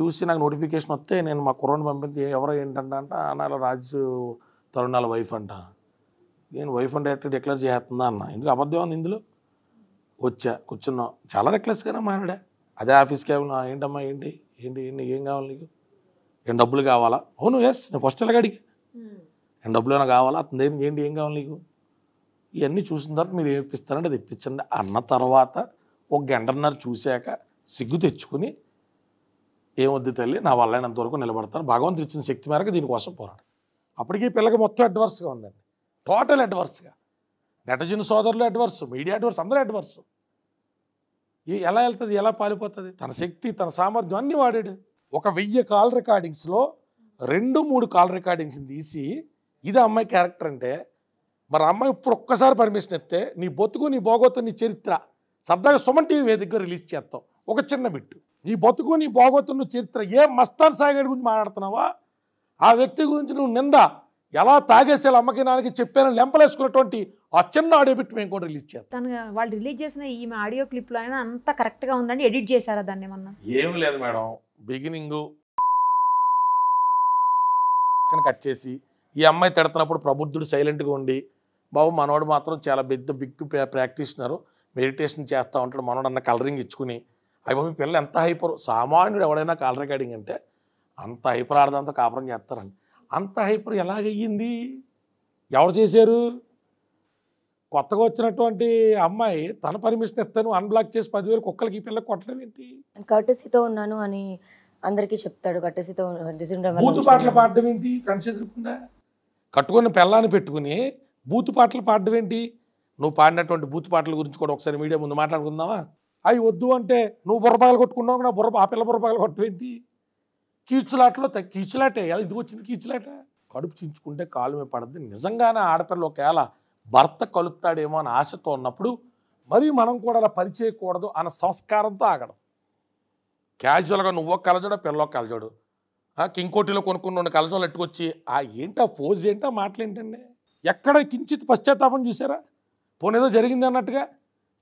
చూసి నాకు నోటిఫికేషన్ వస్తే నేను మా కుర్రని పంపింది ఎవరో ఏంటంట అన్నాల అన్నాలో రాజు తరుణాల వైఫ్ అంట నేను వైఫ్ అండ్ డైరెక్ట్ డిక్లేర్ చేస్తుందా అన్న ఎందుకు అబద్ధం ఉంది ఇందులో వచ్చా కూర్చున్నాం చాలా రెక్లెస్గానే మాట్లాడా అదే ఆఫీస్కి ఏమన్నా ఏంటమ్మా ఏంటి ఏంటి ఏంటి ఏం కావాలి నీకు ఏం డబ్బులు కావాలా అవును ఎస్ నేను ఫస్ట్ ఎలాగ అడిగి ఏం డబ్బులు ఏమైనా కావాలా అతను ఏంటి ఏంటి ఏం కావాలి నీకు ఇవన్నీ చూసిన తర్వాత మీరు ఏమిపిస్తారంటే తెప్పించండి అన్న తర్వాత ఒక గంటన్నర చూశాక సిగ్గు తెచ్చుకుని ఏమొద్దు తల్లి నా వల్లైనంత వరకు నిలబడతాను భగవంతుడు ఇచ్చిన శక్తి మేరకు దీనికోసం పోరాడు అప్పటికీ పిల్లకి మొత్తం అడ్వర్స్గా ఉందండి టోటల్ అడ్వర్స్గా నెటజిన్ సోదరులు అడ్వర్స్ మీడియా అడ్వర్స్ అందరూ అడ్వర్స్ ఈ ఎలా వెళ్తుంది ఎలా పాలిపోతుంది తన శక్తి తన సామర్థ్యం అన్నీ వాడాడు ఒక వెయ్యి కాల్ రికార్డింగ్స్లో రెండు మూడు కాల్ రికార్డింగ్స్ని తీసి ఇది అమ్మాయి క్యారెక్టర్ అంటే మరి అమ్మాయి ఇప్పుడు ఒక్కసారి పర్మిషన్ ఇస్తే నీ బొతుకు నీ బోగోతు నీ చరిత్ర సరదాగా సుమన్ టీవీ వేదికగా రిలీజ్ చేస్తావు ఒక చిన్న బిట్టు నీ బతుకు నీ బాగోతున్న చరిత్ర ఏ మస్తాన్ సాయిగడి గురించి మాట్లాడుతున్నావా ఆ వ్యక్తి గురించి నువ్వు నింద ఎలా తాగేసేలా అమ్మకి నాన్నకి చెప్పాను లెంపలేసుకున్నటువంటి ఆ చిన్న ఆడియో బిట్ మేము కూడా రిలీజ్ చేస్తాం తను వాళ్ళు రిలీజ్ చేసిన ఈ ఆడియో క్లిప్లో అయినా అంత కరెక్ట్గా ఉందని ఎడిట్ చేశారా దాన్ని ఏమన్నా ఏం లేదు మేడం బిగినింగ్ కట్ చేసి ఈ అమ్మాయి తిడుతున్నప్పుడు ప్రబుద్ధుడు సైలెంట్గా ఉండి బాబు మనోడు మాత్రం చాలా పెద్ద బిగ్ ప్రాక్టీషనరు మెడిటేషన్ చేస్తూ ఉంటాడు మనోడు అన్న కలరింగ్ ఇచ్చుకుని అవి మీ పిల్లలు ఎంత హైపర్ సామాన్యుడు ఎవడైనా కాల్ రికార్డింగ్ అంటే అంత హైపర్ ఆడదంతా కాపురం చేస్తారండి అంత హైపర్ ఎలాగయ్యింది ఎవరు చేశారు కొత్తగా వచ్చినటువంటి అమ్మాయి తన పర్మిషన్ ఇస్తాను అన్బ్లాక్ చేసి పదివేలు కుక్కలకి పిల్లలు కొట్టడం ఏంటి కటసితో ఉన్నాను అని అందరికీ చెప్తాడు కటసితో బూత్ పాటలు పాడడం ఏంటి ఫ్రెండ్స్ ఎదురకుండా కట్టుకున్న పిల్లాన్ని పెట్టుకుని బూతు పాటలు పాడడం ఏంటి నువ్వు పాడినటువంటి బూత్ పాటల గురించి కూడా ఒకసారి మీడియా ముందు మాట్లాడుకుందామా అవి వద్దు అంటే నువ్వు బుర్రపాయలు కొట్టుకున్నావు నా బుర్ర ఆ పిల్ల బుర్రపాయలు కొట్టేంటి కీచులాటలో కీచులాటే ఇది వచ్చింది కీచులాట కడుపు చించుకుంటే కాలు మీద పడద్ది నిజంగానే ఆడపిల్ల ఒకవేళ భర్త కలుస్తాడేమో అని ఆశతో ఉన్నప్పుడు మరి మనం కూడా అలా పనిచేయకూడదు అన్న సంస్కారంతో ఆగడం క్యాజువల్గా నువ్వో కలజోడు పిల్లో కలజోడు కింకోటిలో కొనుక్కున్న రెండు కలజోలు ఎట్టుకొచ్చి ఆ ఏంటో ఫోజ్ ఏంటో మాటలు ఏంటండి ఎక్కడ కించిత్ పశ్చాత్తాపం చూసారా పోనేదో జరిగింది అన్నట్టుగా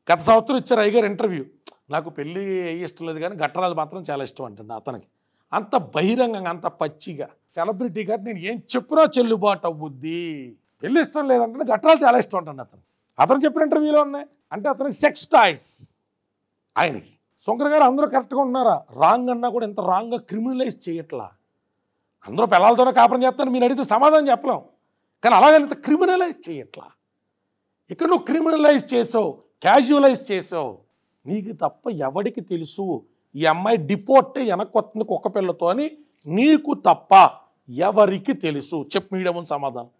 గత సంవత్సరం ఇచ్చారు అయ్యగారు ఇంటర్వ్యూ నాకు పెళ్ళి ఏ ఇష్టం లేదు కానీ ఘట్టరాలు మాత్రం చాలా ఇష్టం అంటుంది అతనికి అంత బహిరంగంగా అంత పచ్చిగా సెలబ్రిటీ కాబట్టి నేను ఏం చెప్పినా చెల్లుబాటు అవ్వుద్ది పెళ్ళి ఇష్టం లేదంటే ఘట్టరాలు చాలా ఇష్టం అంటుంది అతను అతను చెప్పిన ఇంటర్వ్యూలో ఉన్నాయి అంటే అతనికి సెక్స్ టాయిస్ ఆయనకి శంకర్ గారు అందరూ కరెక్ట్గా ఉన్నారా రాంగ్ అన్నా కూడా ఇంత రాంగ్గా క్రిమినలైజ్ చేయట్లా అందరూ పిల్లలతోనే కాపురం చేస్తాను మీరు అడిగితే సమాధానం చెప్పలేం కానీ అలాగే ఇంత క్రిమినలైజ్ చేయట్లా ఇక్కడ నువ్వు క్రిమినలైజ్ చేసావు క్యాజువలైజ్ చేసావు నీకు తప్ప ఎవడికి తెలుసు ఈ అమ్మాయి వెనక్కి వస్తుంది కుక్క పిల్లతో అని నీకు తప్ప ఎవరికి తెలుసు చెప్పు మీడియా ముందు సమాధానం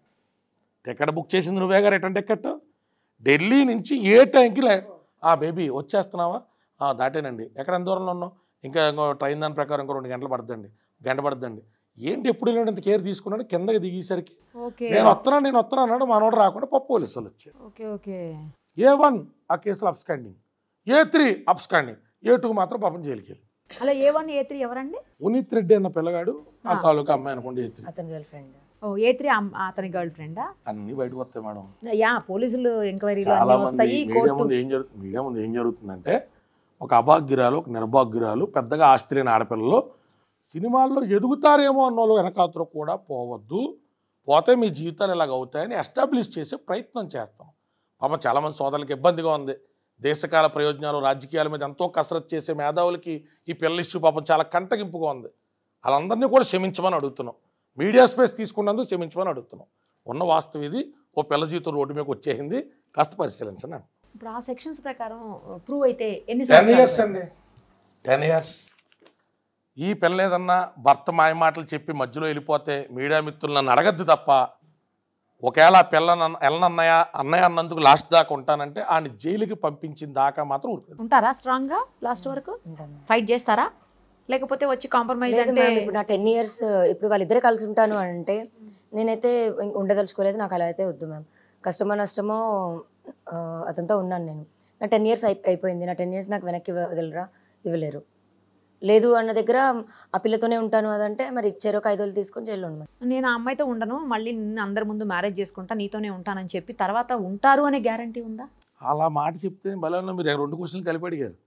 టికెట్ బుక్ చేసింది నువ్వేగా రిటర్న్ టికెట్ ఢిల్లీ నుంచి ఏ టైంకి లే ఆ బేబీ వచ్చేస్తున్నావా దాటేనండి ఎక్కడ ఎంత దూరంలో ఉన్నావు ఇంకా ఇంకో ట్రైన్ దాని ప్రకారం ఇంకో రెండు గంటలు పడుతుందండి గంట పడుతుందండి ఏంటి ఎప్పుడు వెళ్ళాడు ఇంత కేర్ తీసుకున్నాడు కిందకి దిగేసరికి నేను వస్తున్నాను నేను వస్తున్నా అన్నాడు మనోడు రాకుండా పప్పు పోలీసులు ఓకే ఏ వన్ ఆ కేసులు absconding A three absconding A two మాత్రం పాపం జైలుకి అలా ఏ వన్ ఏ త్రీ ఎవరండి ఉనీత్ రెడ్డి అన్న పిల్లగాడు ఆ తాలూకా అమ్మాయి అనుకోండి ఏ త్రీ అతని గర్ల్ ఫ్రెండ్ ఓ ఏ త్రీ అతని గర్ల్ ఫ్రెండ్ అన్ని బయటకు వస్తాయి మేడం యా పోలీసులు ఎంక్వైరీ చాలా మీడియా ముందు ఏం జరుగుతుంది మీడియా ముందు ఏం జరుగుతుందంటే ఒక అభాగ్యురాలు ఒక నిర్భాగ్యురాలు పెద్దగా ఆస్తి ఆడపిల్లలు సినిమాల్లో ఎదుగుతారేమో అన్న వాళ్ళు వెనకాతలో కూడా పోవద్దు పోతే మీ జీవితాలు ఇలాగ అవుతాయని ఎస్టాబ్లిష్ చేసే ప్రయత్నం చేస్తాం పాపం చాలామంది సోదరులకు ఇబ్బందిగా ఉంది దేశకాల ప్రయోజనాలు రాజకీయాల మీద ఎంతో కసరత్ చేసే మేధావులకి ఈ పిల్లల ఇష్యూ పాపం చాలా కంటగింపుగా ఉంది వాళ్ళందరినీ కూడా క్షమించమని అడుగుతున్నాం మీడియా స్పేస్ తీసుకున్నందుకు క్షమించమని అడుగుతున్నాం ఉన్న వాస్తవం ఇది ఓ పిల్ల జీవితం రోడ్డు మీకు వచ్చేసింది కాస్త పరిశీలించండి ఇప్పుడు ఆ సెక్షన్స్ ప్రకారం ప్రూవ్ అయితే ఎన్ని టెన్ ఇయర్స్ అండి టెన్ ఇయర్స్ ఈ పిల్ల ఏదన్నా భర్త మాయమాటలు చెప్పి మధ్యలో వెళ్ళిపోతే మీడియా మిత్రులు నన్ను అడగద్దు తప్ప ఒకవేళ పిల్లన ఎల్లన్నయ్య అన్నయ్య అన్నందుకు లాస్ట్ దాకా ఉంటానంటే ఆయన జైలుకి పంపించిన దాకా మాత్రం ఉంటారా స్ట్రాంగ్ గా లాస్ట్ వరకు ఫైట్ చేస్తారా లేకపోతే వచ్చి కాంప్రమైజ్ అంటే ఇప్పుడు నా టెన్ ఇయర్స్ ఇప్పుడు వాళ్ళిద్దరు కలిసి ఉంటాను అంటే నేనైతే ఉండదలుచుకోలేదు నాకు అలా అయితే వద్దు మ్యామ్ కష్టమో నష్టమో అతనితో ఉన్నాను నేను నా టెన్ ఇయర్స్ అయిపోయింది నా టెన్ ఇయర్స్ నాకు వెనక్కి ఇవ్వగలరా ఇవ్వలేరు లేదు అన్న దగ్గర ఆ పిల్లతోనే ఉంటాను అదంటే మరి ఇచ్చారు ఒక ఐదు తీసుకొని జైల్లో ఉండాలి నేను ఆ అమ్మాయితో ఉండను మళ్ళీ నిన్ను అందరి ముందు మ్యారేజ్ చేసుకుంటా నీతోనే ఉంటానని చెప్పి తర్వాత ఉంటారు అనే గ్యారంటీ ఉందా అలా మాట చెప్తే బలం మీరు రెండు క్వశ్చన్లు కలిపి అడిగారు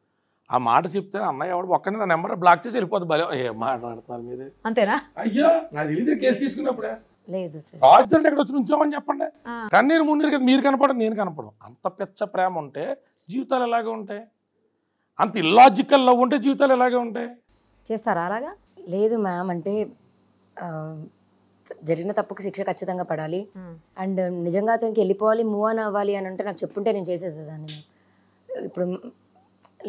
ఆ మాట చెప్తే అన్నయ్య ఎవడు ఒక్కనే నా నెంబర్ బ్లాక్ చేసి వెళ్ళిపోతుంది బలం ఏ మాట్లాడుతున్నారు మీరు అంతేనా అయ్యో నా తెలియదు కేసు తీసుకున్నప్పుడే వచ్చి చెప్పండి కన్నీరు ముందు మీరు కనపడం నేను కనపడం అంత పెచ్చ ప్రేమ ఉంటే జీవితాలు ఎలాగే ఉంటాయి అంత ఇల్లాజికల్ లవ్ ఉంటే జీవితాలు ఎలాగే ఉంటాయి చేస్తారా అలాగా లేదు మ్యామ్ అంటే జరిగిన తప్పుకు శిక్ష ఖచ్చితంగా పడాలి hmm. అండ్ నిజంగా అతనికి వెళ్ళిపోవాలి మూవ్ అని అవ్వాలి అని అంటే నాకు చెప్పుంటే నేను చేసేసేదాన్ని ఇప్పుడు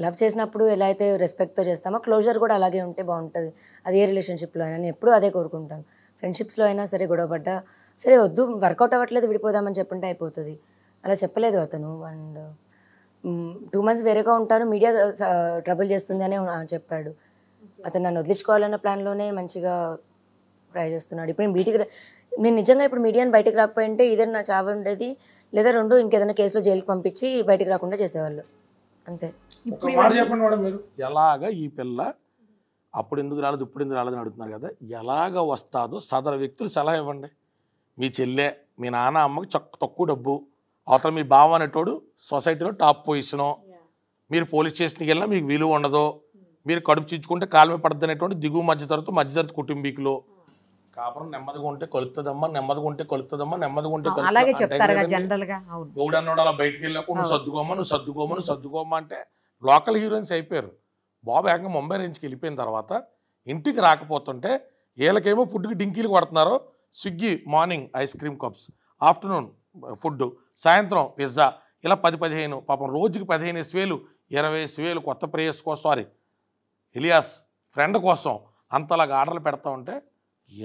లవ్ చేసినప్పుడు ఎలా అయితే రెస్పెక్ట్తో చేస్తామో క్లోజర్ కూడా అలాగే ఉంటే బాగుంటుంది అదే రిలేషన్షిప్లో అయినా నేను ఎప్పుడూ అదే కోరుకుంటాను ఫ్రెండ్షిప్స్లో అయినా సరే గొడవపడ్డా సరే వద్దు వర్కౌట్ అవ్వట్లేదు విడిపోదామని చెప్పుంటే అయిపోతుంది అలా చెప్పలేదు అతను అండ్ టూ మంత్స్ వేరేగా ఉంటారు మీడియా ట్రబుల్ చేస్తుంది అని చెప్పాడు అతను నన్ను వదిలించుకోవాలన్న ప్లాన్లోనే మంచిగా ట్రై చేస్తున్నాడు ఇప్పుడు నేను బీటికి నేను నిజంగా ఇప్పుడు మీడియాని బయటకు రాకపోయింటే ఇదే నా చావు ఉండేది లేదా రెండు ఇంకేదైనా కేసులో జైలుకి పంపించి బయటకు రాకుండా చేసేవాళ్ళు అంతే ఎలాగ ఈ పిల్ల అప్పుడు ఎందుకు రాలేదు ఇప్పుడు ఎందుకు రాలేదని అడుగుతున్నారు కదా ఎలాగ వస్తాదో సదర వ్యక్తులు సలహా ఇవ్వండి మీ చెల్లె మీ నాన్న అమ్మకి చక్క తక్కువ డబ్బు అవతల మీ బావ అనేటోడు సొసైటీలో టాప్ పొజిషను మీరు పోలీస్ స్టేషన్కి వెళ్ళినా మీకు విలువ ఉండదు hmm. మీరు కడుపు చించుకుంటే కాలమే పడద్దు అనేటువంటి దిగువ మధ్యతరగతి మధ్యతరగతి కుటుంబీకులు hmm. కాపురం నెమ్మదిగా ఉంటే కలుతుందమ్మా నెమ్మదిగా ఉంటే కలుతుందమ్మా నెమ్మదిగా ఉంటే గౌడు అలా బయటకు వెళ్ళినప్పుడు నువ్వు సర్దుకోమా నువ్వు సర్దుకోమా నువ్వు సర్దుకోమా అంటే లోకల్ హీరోయిన్స్ అయిపోయారు బాబు ఏకంగా ముంబై రేంజ్కి వెళ్ళిపోయిన తర్వాత ఇంటికి రాకపోతుంటే వీళ్ళకేమో ఫుడ్కి డింకీలు కొడుతున్నారు Swiggy morning ice cream cups afternoon food సాయంత్రం పిజ్జా ఇలా పది పదిహేను పాపం రోజుకి పదిహేను వేలు ఇరవై స్వేలు కొత్త ప్రేయస్ కోసం సారీ ఇలియాస్ ఫ్రెండ్ కోసం అంతలాగా ఆర్డర్లు పెడతా ఉంటే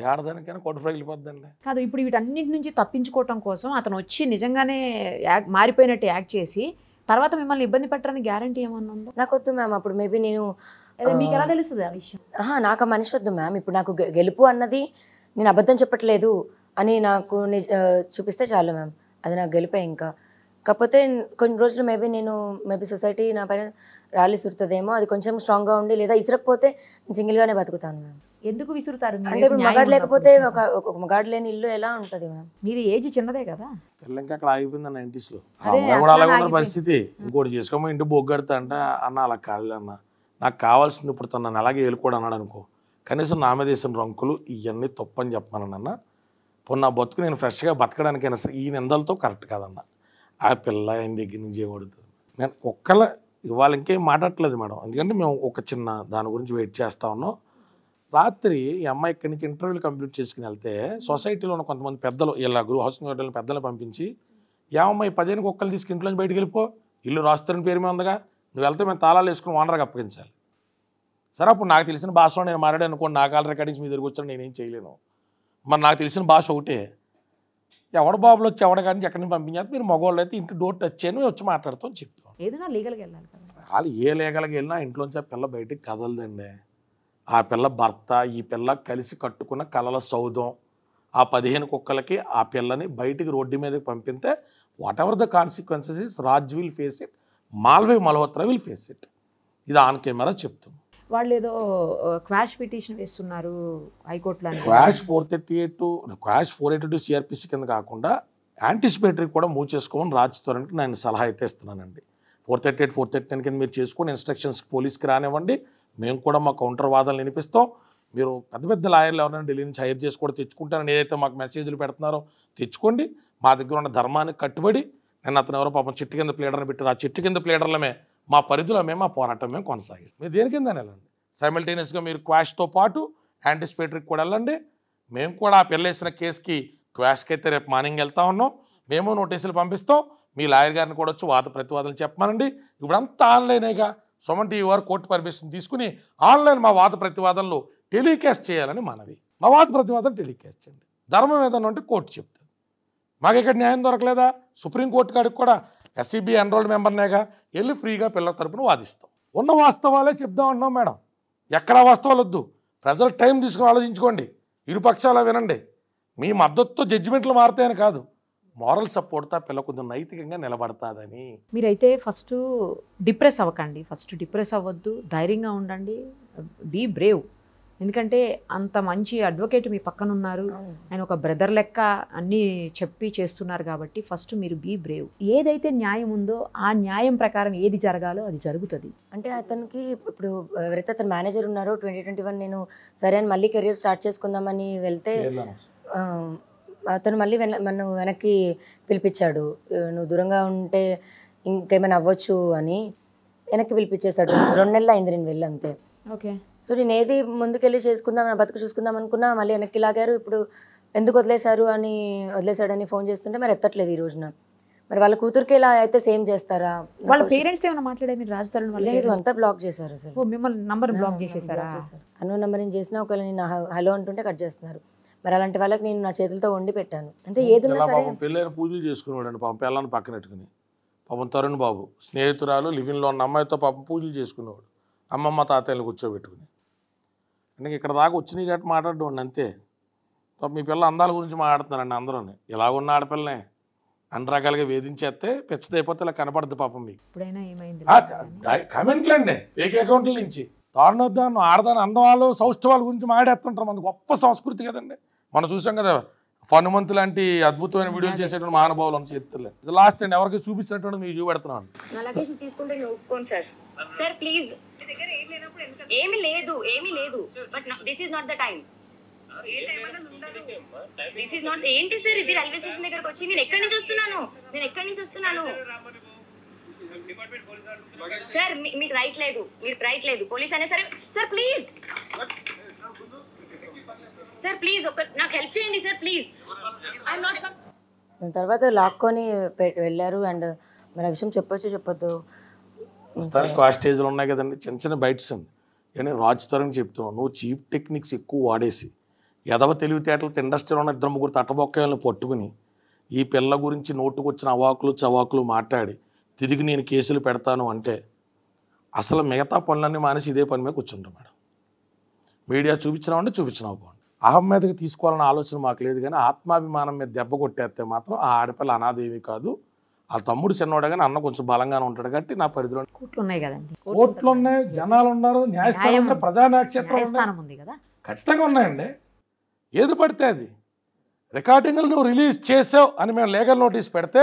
ఏడాదానికైనా కొట్టు పగిలిపోద్దండి కాదు ఇప్పుడు వీటన్నిటి నుంచి తప్పించుకోవటం కోసం అతను వచ్చి నిజంగానే మారిపోయినట్టు యాక్ట్ చేసి తర్వాత మిమ్మల్ని ఇబ్బంది పెట్టడానికి గ్యారంటీ ఏమన్నా ఉందో నాకు వద్దు మ్యామ్ అప్పుడు మేబీ నేను మీకు ఎలా తెలుస్తుంది ఆ విషయం నాకు మనిషి వద్దు మ్యామ్ ఇప్పుడు నాకు గెలుపు అన్నది నేను అబద్ధం చెప్పట్లేదు అని నాకు చూపిస్తే చాలు మ్యామ్ అది నాకు గెలిపే ఇంకా కాకపోతే కొన్ని రోజులు మేబీ నేను మేబీ సొసైటీ నా పైన రాలి సురుతుందేమో అది కొంచెం స్ట్రాంగ్గా ఉండి లేదా ఇసురకపోతే సింగిల్గానే బతుకుతాను మ్యామ్ ఎందుకు విసురుతారు అంటే మగాడు లేకపోతే ఒక ఒక మగాడు లేని ఇల్లు ఎలా ఉంటుంది మ్యామ్ మీరు ఏజ్ చిన్నదే కదా అక్కడ ఆగిపోయింది నైంటీస్ లో కూడా పరిస్థితి ఇంకోటి చేసుకోమో ఇంటి బొగ్గడతా అంటే అన్న అలా కాదు అన్న నాకు కావాల్సింది ఇప్పుడు నన్ను అలాగే వెళ్ళిపోడు అన్నాడు అనుకో కనీసం నా మీద రంకులు ఇవన్నీ తప్పని చెప్పాను అన్న పోనీ నా బతుకు నేను ఫ్రెష్గా బతకడానికైనా సరే ఈ నిందలతో కరెక్ట్ కాదన్న ఆ పిల్ల ఆయన దగ్గర నుంచి ఏమడుతుంది నేను ఒక్కళ్ళ ఇవాళ ఇంకేం మాట్లాడట్లేదు మేడం ఎందుకంటే మేము ఒక చిన్న దాని గురించి వెయిట్ చేస్తా ఉన్నాం రాత్రి ఈ అమ్మాయి ఇక్కడి నుంచి ఇంటర్వ్యూలు కంప్లీట్ చేసుకుని వెళ్తే సొసైటీలో ఉన్న కొంతమంది పెద్దలు ఇలా గృహ హౌసింగ్ పెద్దలు పంపించి ఏ అమ్మాయి పదిహేను కుక్కలు తీసుకు ఇంట్లో బయటికి వెళ్ళిపో ఇల్లు రాస్తారని పేరు మీద ఉందిగా నువ్వు వెళ్తే మేము తాళాలు వేసుకుని ఓనర్గా అప్పగించాలి సరే అప్పుడు నాకు తెలిసిన భాషలో నేను మాట్లాడే అనుకోండి నా కాలర్ రికార్డింగ్స్ మీ దగ్గర వచ్చాను నేనేం చేయలేను మరి నాకు తెలిసిన భాష ఒకటే ఎవడు బాబులు వచ్చి ఎవడ కానీ ఎక్కడి నుంచి పంపించారు మీరు మగవాళ్ళు అయితే ఇంటి డోర్ టచ్ చేయని వచ్చి మాట్లాడుతాం చెప్తాం ఏదైనా లీగల్గా వెళ్ళాలి వాళ్ళు ఏ లీగల్కి వెళ్ళినా ఇంట్లోంచి ఆ పిల్ల బయటికి కదలదండి ఆ పిల్ల భర్త ఈ పిల్ల కలిసి కట్టుకున్న కలల సౌధం ఆ పదిహేను కుక్కలకి ఆ పిల్లని బయటికి రోడ్డు మీదకి పంపితే whatever the consequences is Raj will face it Malvi Malhotra will face it ఇది ఆన్ కెమెరా చెప్తుంది వాళ్ళు ఏదో క్వాష్ పిటిషన్ వేస్తున్నారు హైకోర్టులో quash four thirty eight quash four eighty two CrPC కింద కాకుండా యాంటిసిపేటరీ కూడా మూవ్ చేసుకోమని రాజ్ నేను సలహా అయితే ఇస్తున్నానండి four thirty eight four thirty nine కింద మీరు చేసుకొని ఇన్స్ట్రక్షన్స్ పోలీస్కి రానివ్వండి మేము కూడా మా కౌంటర్ వాదనలు వినిపిస్తాం మీరు పెద్ద పెద్ద లాయర్లు ఎవరైనా ఢిల్లీ నుంచి హైర్ చేసి కూడా తెచ్చుకుంటారని ఏదైతే మాకు మెసేజ్లు పెడుతున్నారో తెచ్చుకోండి మా దగ్గర ఉన్న ధర్మానికి కట్టుబడి నేను అతను ఎవరో పాపం చెట్టు కింద ప్లేడర్ని పెట్టారు ఆ చెట్టు కింద ప్లేడర్లమే మా పరిధిలో మేము మా పోరాటం మేము కొనసాగిస్తాం మీరు దేని కింద వెళ్ళండి సైమల్టేనియస్గా మీరు క్వాష్తో పాటు యాంటిసిపేటరీకి కూడా వెళ్ళండి మేము కూడా ఆ పెళ్ళేసిన కేసుకి క్వాష్కి అయితే రేపు మార్నింగ్ వెళ్తా ఉన్నాం మేము నోటీసులు పంపిస్తాం మీ లాయర్ గారిని కూడా వచ్చి వాద ప్రతివాదాలు చెప్పమనండి ఇప్పుడు అంతా ఆన్లైనేగా టీవీ వారు కోర్టు పర్మిషన్ తీసుకుని ఆన్లైన్ మా వాద ప్రతివాదనలు టెలికాస్ట్ చేయాలని మనవి మా వాద ప్రతివాదం టెలికాస్ట్ చేయండి ధర్మం ఏదన్నా అంటే కోర్టు చెప్తుంది మాకు ఇక్కడ న్యాయం దొరకలేదా సుప్రీంకోర్టు కాడికి కూడా ఎస్సీబీ ఎన్రోల్డ్ e మెంబర్నేగా వెళ్ళి ఫ్రీగా పిల్లల తరపున వాదిస్తాం ఉన్న వాస్తవాలే చెప్దాం అన్నాం మేడం ఎక్కడ వాస్తవాలు వద్దు ప్రజలు టైం తీసుకుని ఆలోచించుకోండి ఇరుపక్షాల వినండి మీ మద్దతుతో జడ్జిమెంట్లు మారుతాయని కాదు మోరల్ సపోర్ట్తో పిల్ల కొంచెం నైతికంగా నిలబడతాదని మీరైతే ఫస్ట్ డిప్రెస్ అవ్వకండి ఫస్ట్ డిప్రెస్ అవ్వద్దు ధైర్యంగా ఉండండి బీ బ్రేవ్ ఎందుకంటే అంత మంచి అడ్వకేట్ మీ పక్కన ఉన్నారు ఆయన ఒక బ్రదర్ లెక్క అన్నీ చెప్పి చేస్తున్నారు కాబట్టి ఫస్ట్ మీరు బీ బ్రేవ్ ఏదైతే న్యాయం ఉందో ఆ న్యాయం ప్రకారం ఏది జరగాలో అది జరుగుతుంది అంటే అతనికి ఇప్పుడు ఎవరైతే అతను మేనేజర్ ఉన్నారో ట్వంటీ ట్వంటీ వన్ నేను సరే అని మళ్ళీ కెరీర్ స్టార్ట్ చేసుకుందామని వెళ్తే అతను మళ్ళీ వెన వెనక్కి పిలిపించాడు నువ్వు దూరంగా ఉంటే ఇంకేమైనా అవ్వచ్చు అని వెనక్కి పిలిపించేశాడు రెండు నెలలు అయింది నేను వెళ్ళి అంతే ఓకే సో నేను ఏది ముందుకెళ్ళి చేసుకుందాం నా బతుకు చూసుకుందాం అనుకున్నా మళ్ళీ వెనక్కి లాగారు ఇప్పుడు ఎందుకు వదిలేశారు అని వదిలేశాడని ఫోన్ చేస్తుంటే మరి ఎత్తట్లేదు ఈ రోజున మరి వాళ్ళ కూతురికి ఇలా అయితే సేమ్ చేస్తారా వాళ్ళ పేరెంట్స్ ఏమైనా మాట్లాడే మీరు రాజధాని లేదు అంతా బ్లాక్ చేశారు సార్ మిమ్మల్ని నంబర్ బ్లాక్ చేసేసారా అన్న నెంబర్ నేను చేసినా ఒకవేళ నేను హలో అంటుంటే కట్ చేస్తున్నారు మరి అలాంటి వాళ్ళకి నేను నా చేతులతో వండి పెట్టాను అంటే ఏది పెళ్ళైన పూజలు చేసుకునేవాడు అండి పాపం పక్కన పక్కనెట్టుకుని పాపం తరుణ్ బాబు స్నేహితురాలు లివిన్లో ఉన్న అమ్మాయితో పాపం పూజలు చేసుకునేవాడు అమ్మమ్మ తాతయ్యలు కూర్చోబెట్టుకుని అంటే ఇక్కడ దాకా వచ్చినాయి కాబట్టి మాట్లాడడం అంతే మీ పిల్ల అందాల గురించి మాట్లాడుతున్నారండి అందరూ ఎలాగున్న ఆడపిల్లనే అన్ని రకాలుగా వేధించేస్తే పెచ్చదైపోతే ఇలా కనపడద్దు పాపం మీకు కమెంట్లు అండి ఫేక్ అకౌంట్ల నుంచి దారుణోద్దాను ఆడదాని అందవాళ్ళు సౌష్ఠవాళ్ళ గురించి మాట్లాడేస్తుంటారు మన గొప్ప సంస్కృతి కదండి మనం చూసాం కదా హనుమంతు లాంటి అద్భుతమైన వీడియోలు చేసేటువంటి మహానుభావులు అని చెప్తలే లాస్ట్ అండి ఎవరికి చూపించినటువంటి మీకు చూపెడుతున్నాను సార్ ప్లీజ్ ఏమి లేదు ఏమి లేదు but this is not the time this is not ఏంటి సార్ ఇది రైల్వే స్టేషన్ దగ్గరకు వచ్చి నేను ఎక్కడి నుంచి వస్తున్నాను నేను ఎక్కడి నుంచి వస్తున్నాను సార్ మీకు రైట్ లేదు మీరు రైట్ లేదు పోలీస్ అనే సరే సార్ ప్లీజ్ సార్ ప్లీజ్ ఒక నాకు హెల్ప్ చేయండి సార్ ప్లీజ్ ఐఎమ్ నాట్ తర్వాత లాక్కొని వెళ్ళారు అండ్ మరి ఆ విషయం చెప్పొచ్చు చెప్పొద్దు ప్రస్తుతానికి కాస్టేజ్లు ఉన్నాయి కదండి చిన్న చిన్న బైట్స్ అండి కానీ రాజుతరంగా చెప్తున్నావు నువ్వు చీప్ టెక్నిక్స్ ఎక్కువ వాడేసి ఎదవ తెలివితేటలతో ఇండస్ట్రీలో ఉన్న ఇద్దరు ముగ్గురు తట్టబొక్కలను పట్టుకుని ఈ పిల్ల గురించి నోటుకొచ్చిన అవాకులు చవాకులు మాట్లాడి తిరిగి నేను కేసులు పెడతాను అంటే అసలు మిగతా పనులన్నీ మానేసి ఇదే పని మీద కూర్చుంటాం మేడం మీడియా చూపించినామంటే చూపించినావు బాగుంది అహం మీదకి తీసుకోవాలన్న ఆలోచన మాకు లేదు కానీ ఆత్మాభిమానం మీద దెబ్బ కొట్టేస్తే మాత్రం ఆ ఆడపిల్ల అనాదేవి కాదు ఆ తమ్ముడు చిన్నవాడు కానీ అన్న కొంచెం బలంగానే ఉంటాడు కాబట్టి నా పరిధిలో కోట్లు ఉన్నాయి కదండి కోట్లు ఉన్నాయి జనాలు ఉన్నారు న్యాయస్థానం ప్రజా న్యాయక్షేత్రం ఉంది కదా ఖచ్చితంగా ఉన్నాయండి ఏది పడితే అది రికార్డింగ్లు నువ్వు రిలీజ్ చేసావు అని మేము లీగల్ నోటీస్ పెడితే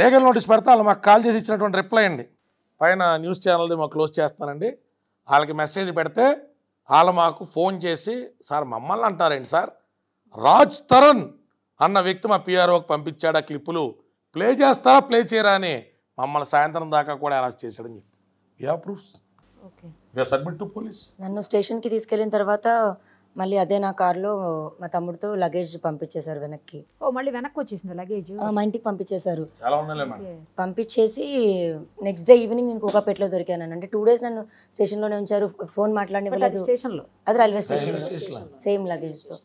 లీగల్ నోటీస్ పెడితే వాళ్ళు మాకు కాల్ చేసి ఇచ్చినటువంటి రిప్లై అండి పైన న్యూస్ ఛానల్ది మాకు క్లోజ్ చేస్తానండి వాళ్ళకి మెసేజ్ పెడితే వాళ్ళు మాకు ఫోన్ చేసి సార్ మమ్మల్ని అంటారండి సార్ రాజ్ తరుణ్ అన్న వ్యక్తి మా పిఆర్ఓకి పంపించాడు ఆ క్లిప్పులు ప్లే చేస్తారా ప్లే చేయరా అని మమ్మల్ని సాయంత్రం దాకా కూడా అరెస్ట్ చేశాడని చెప్పి యా ప్రూఫ్స్ సబ్మిట్ పోలీస్ నన్ను స్టేషన్కి తీసుకెళ్ళిన తర్వాత మళ్ళీ అదే నా కారులో మా తమ్ముడితో లగేజ్ పంపించేశారు వెనక్కి ఓ మళ్ళీ వెనక్కి వచ్చేసింది లగేజ్ మా ఇంటికి పంపించేశారు పంపించేసి నెక్స్ట్ డే ఈవినింగ్ నేను కోకాపేటలో దొరికాను అంటే టూ డేస్ నన్ను స్టేషన్లోనే ఉంచారు ఫోన్ మాట్లాడిన స్టేషన్లో అది రైల్వే స్టేషన్ సేమ్ లగేజ్తో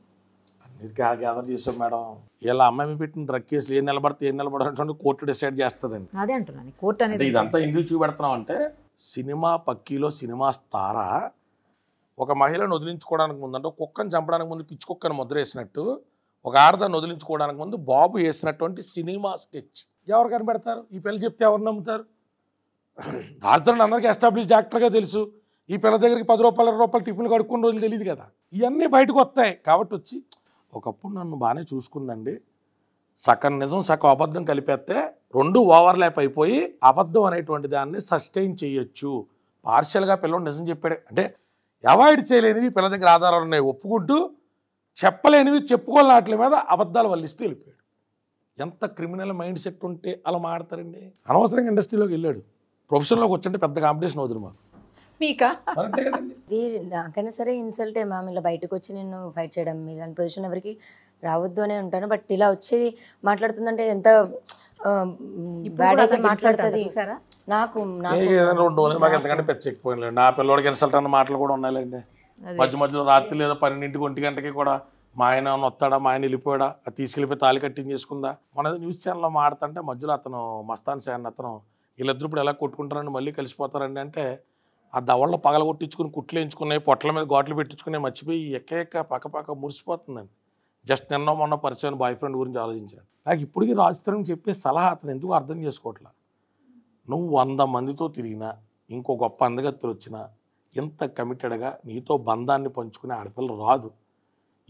మీరు గ్యాదర్ చేసాం మేడం ఇలా అమ్మాయి పెట్టిన డ్రగ్ కేసులు ఏం నిలబడితే ఏం నిలబడాలంటే కోర్టు డిసైడ్ చేస్తుందండి అదే అంటున్నాను కోర్టు అనేది ఇదంతా ఎందుకు చూపెడుతున్నాం అంటే సినిమా పక్కీలో సినిమా తార ఒక మహిళను వదిలించుకోవడానికి ముందు అంటే కుక్కను చంపడానికి ముందు పిచ్చి కుక్కను ముద్రేసినట్టు ఒక ఆడదాన్ని వదిలించుకోవడానికి ముందు బాబు వేసినటువంటి సినిమా స్కెచ్ ఎవరు కనబెడతారు ఈ పిల్ల చెప్తే ఎవరు నమ్ముతారు ఆర్థర్ని అందరికీ ఎస్టాబ్లిష్ డాక్టర్గా తెలుసు ఈ పిల్ల దగ్గరికి పది రూపాయల రూపాయలు టిఫిన్ కడుక్కుని రోజులు తెలియదు కదా ఇవన్నీ బయటకు వస్తాయి కాబట్టి వచ్చి ఒకప్పుడు నన్ను బాగానే చూసుకుందండి సగం నిజం సగం అబద్ధం కలిపేస్తే రెండు ఓవర్లాప్ అయిపోయి అబద్ధం అనేటువంటి దాన్ని సస్టైన్ చేయొచ్చు పార్షియల్గా పిల్లడు నిజం చెప్పాడు అంటే అవాయిడ్ చేయలేనివి పిల్ల దగ్గర ఆధారాలు ఉన్నాయి ఒప్పుకుంటూ చెప్పలేనివి చెప్పుకోలేని వాటి మీద అబద్ధాలు వల్లిస్తూ వెళ్ళిపోయాడు ఎంత క్రిమినల్ మైండ్ సెట్ ఉంటే అలా మాడతారండి అనవసరంగా ఇండస్ట్రీలోకి వెళ్ళాడు ప్రొఫెషన్లోకి వచ్చింటే పెద్ద కాంపిటీషన్ అవుతుంది మాకు నాకైనా సరే ఇన్సల్టే మ్యామ్ ఇలా బయటకు వచ్చి నేను ఫైట్ చేయడం ఇలాంటి పొజిషన్ ఎవరికి రావద్దు అనే ఉంటాను బట్ ఇలా వచ్చేది మాట్లాడుతుందంటే ఎంత బ్యాడ్ అయితే మాట్లాడుతుంది నాకు నా పిల్లవాడికి ఇన్సల్ట్ అన్న మాటలు కూడా ఉన్నాయండి మధ్య మధ్యలో రాత్రి లేదా పన్నెండింటికి ఒంటి గంటకి కూడా మా ఆయన వస్తాడా మా ఆయన వెళ్ళిపోయాడా అది తీసుకెళ్ళిపోయి తాళి కట్టింగ్ చేసుకుందా మన న్యూస్ ఛానల్లో మాడుతుంటే మధ్యలో అతను మస్తాన్ సేన అతను వీళ్ళిద్దరు ఇప్పుడు ఎలా కొట్టుకుంటారని మళ్ళీ కలిసిపోతారండి అంటే ఆ పగల కొట్టించుకుని కుట్లు వేయించుకున్నాయి పొట్ల మీద గోటలు పెట్టించుకునే మర్చిపోయి ఎక్క పక్క పక్క మురిసిపోతుందండి జస్ట్ నిన్న మొన్న పరిచయం బాయ్ ఫ్రెండ్ గురించి ఆలోచించాను నాకు ఇప్పటికీ రాజుతరం చెప్పే సలహా అతను ఎందుకు అర్థం చేసుకోవట్లా నువ్వు వంద మందితో తిరిగినా ఇంకో గొప్ప అందగత్తులు వచ్చినా ఇంత కమిటెడ్గా నీతో బంధాన్ని పంచుకునే ఆడపిల్ల రాదు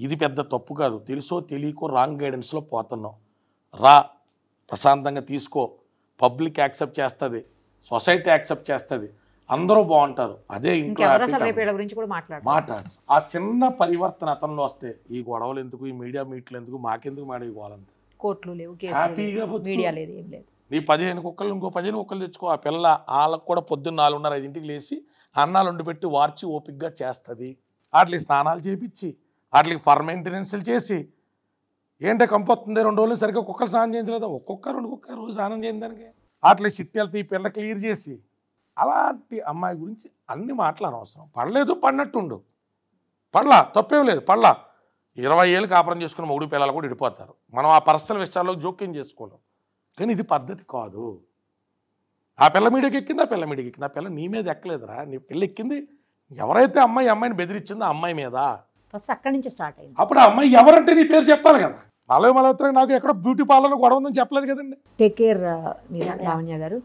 ఇది పెద్ద తప్పు కాదు తెలుసో తెలియకో రాంగ్ గైడెన్స్లో పోతున్నావు రా ప్రశాంతంగా తీసుకో పబ్లిక్ యాక్సెప్ట్ చేస్తుంది సొసైటీ యాక్సెప్ట్ చేస్తుంది అందరూ బాగుంటారు అదే ఇంట్లో మాట్లాడు ఆ చిన్న పరివర్తన అతను వస్తే ఈ గొడవలు ఎందుకు ఈ మీడియా మీట్లు ఎందుకు మాకెందుకు మేడం ఈ హ్యాపీగా నీ పదిహేను కుక్కలు ఇంకో పదిహేను కుక్కలు తెచ్చుకో ఆ పిల్ల వాళ్ళకు కూడా పొద్దున్న నాలుగున్నర ఐదింటికి లేచి అన్నాలు వండి పెట్టి వార్చి ఓపిక్గా చేస్తుంది వాటికి స్నానాలు చేపించి వాటికి ఫర్ మెయింటెనెన్స్లు చేసి ఏంటో కంపొస్తుంది రెండు రోజులు సరిగ్గా కుక్కలు స్నానం చేయించలేదు ఒక్కొక్క రెండు కుక్క రోజు స్నానం చేయడానికి వాటికి చిట్టెళ్తే ఈ పిల్ల క్లియర్ చేసి అలాంటి అమ్మాయి గురించి అన్ని మాటలు అనవసరం పడలేదు పడినట్టుండు పడలా తప్పేం లేదు పడలా ఇరవై ఏళ్ళు కాపురం చేసుకున్న మూడు పిల్లలు కూడా విడిపోతారు మనం ఆ పర్సనల్ విషయాల్లో జోక్యం చేసుకోలేం కానీ ఇది పద్ధతి కాదు ఆ పిల్ల మీడియాకి ఎక్కింది ఆ పిల్ల మీడియాకి ఎక్కింది ఆ పిల్ల నీ మీద ఎక్కలేదురా నీ పిల్ల ఎక్కింది ఎవరైతే అమ్మాయి అమ్మాయిని బెదిరించిందో అమ్మాయి మీద ఫస్ట్ అక్కడి నుంచి స్టార్ట్ అయింది అప్పుడు అమ్మాయి ఎవరంటే నీ పేరు చెప్పాలి కదా మలవి మలవత్ర నాకు ఎక్కడో బ్యూటీ పార్లర్ గొడవ ఉందని చెప్పలేదు కదండి టేక్ కేర్ మీరు లావణ్య గారు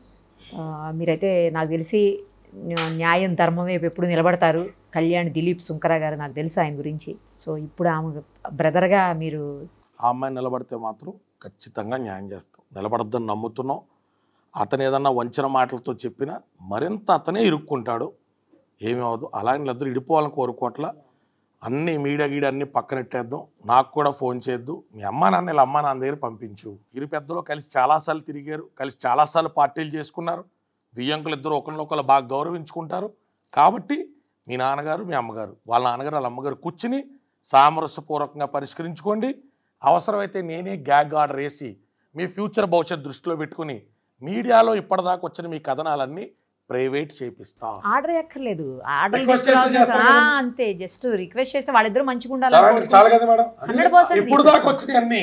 మీరైతే నాకు తెలిసి న్యాయం ధర్మం వైపు ఎప్పుడు నిలబడతారు కళ్యాణ్ దిలీప్ సుంకరా గారు నాకు తెలుసు ఆయన గురించి సో ఇప్పుడు ఆమె బ్రదర్గా మీరు ఆ అమ్మాయి నిలబడితే మాత్రం ఖచ్చితంగా న్యాయం చేస్తాం నిలబడద్దని నమ్ముతున్నాం అతను ఏదన్నా వంచన మాటలతో చెప్పినా మరింత అతనే ఇరుక్కుంటాడు ఏమీ అవ్వదు అలా వీళ్ళందరూ ఇడిపోవాలని కోరుకోవట్లా అన్ని మీడియా గీడ అన్ని పక్కనెట్టేద్దాం నాకు కూడా ఫోన్ చేయొద్దు మీ అమ్మ నాన్న ఇలా అమ్మ నాన్న దగ్గర పంపించు ఇరు పెద్దలు కలిసి చాలాసార్లు తిరిగారు కలిసి చాలాసార్లు పార్టీలు చేసుకున్నారు దియ్యంకులు ఇద్దరు ఒకరిని ఒకరు బాగా గౌరవించుకుంటారు కాబట్టి మీ నాన్నగారు మీ అమ్మగారు వాళ్ళ నాన్నగారు వాళ్ళ అమ్మగారు కూర్చుని సామరస్యపూర్వకంగా పరిష్కరించుకోండి అవసరమైతే నేనే గ్యాగ్ ఆర్డర్ వేసి మీ ఫ్యూచర్ భవిష్యత్ దృష్టిలో పెట్టుకుని మీడియాలో ఇప్పటిదాకా వచ్చిన మీ కథనాలన్నీ ప్రైవేట్ చేపిస్తా ఆర్డర్ ఎక్కర్లేదు ఆర్డర్ అంతే జస్ట్ రిక్వెస్ట్ చేస్తే వాళ్ళిద్దరు మంచిగా ఉండాలి చాలా కదా మేడం హండ్రెడ్ పర్సెంట్ ఇప్పుడు దాకా వచ్చింది అన్ని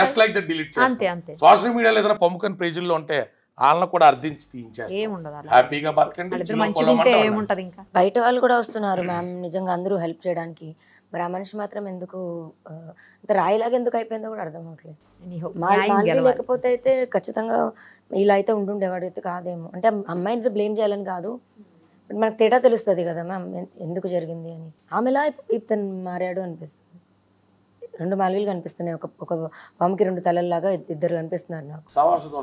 జస్ట్ లైక్ దట్ డిలీట్ అంతే అంతే సోషల్ మీడియాలో ఏదైనా ప్రముఖ పేజీల్లో ఉంటే వాళ్ళని కూడా అర్థించి తీయించేస్తారు హ్యాపీగా బతకండి ఇంకా బయట వాళ్ళు కూడా వస్తున్నారు మ్యామ్ నిజంగా అందరూ హెల్ప్ చేయడానికి మరి ఆ మనిషి మాత్రం ఎందుకు అంత రాయిలాగా ఎందుకు అయిపోయిందో కూడా అర్థం అవట్లేదు లేకపోతే అయితే ఖచ్చితంగా ఇలా అయితే ఉండుండేవాడు అయితే కాదేమో అంటే అమ్మాయిని బ్లేమ్ చేయాలని కాదు బట్ మనకు తేటా తెలుస్తుంది కదా మ్యామ్ ఎందుకు జరిగింది అని ఆమెలా ఇతను మారాడు అనిపిస్తుంది రెండు మాలవీలు కనిపిస్తున్నాయి ఒక ఒక పాముకి రెండు తలల్లాగా ఇద్దరు కనిపిస్తున్నారు నాకు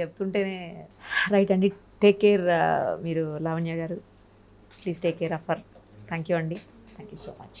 చెప్తుంటేనే రైట్ అండి టేక్ కేర్ uh, మీరు Lavanya garu please take care అఫర్ థ్యాంక్ యూ అండి థ్యాంక్ యూ సో మచ్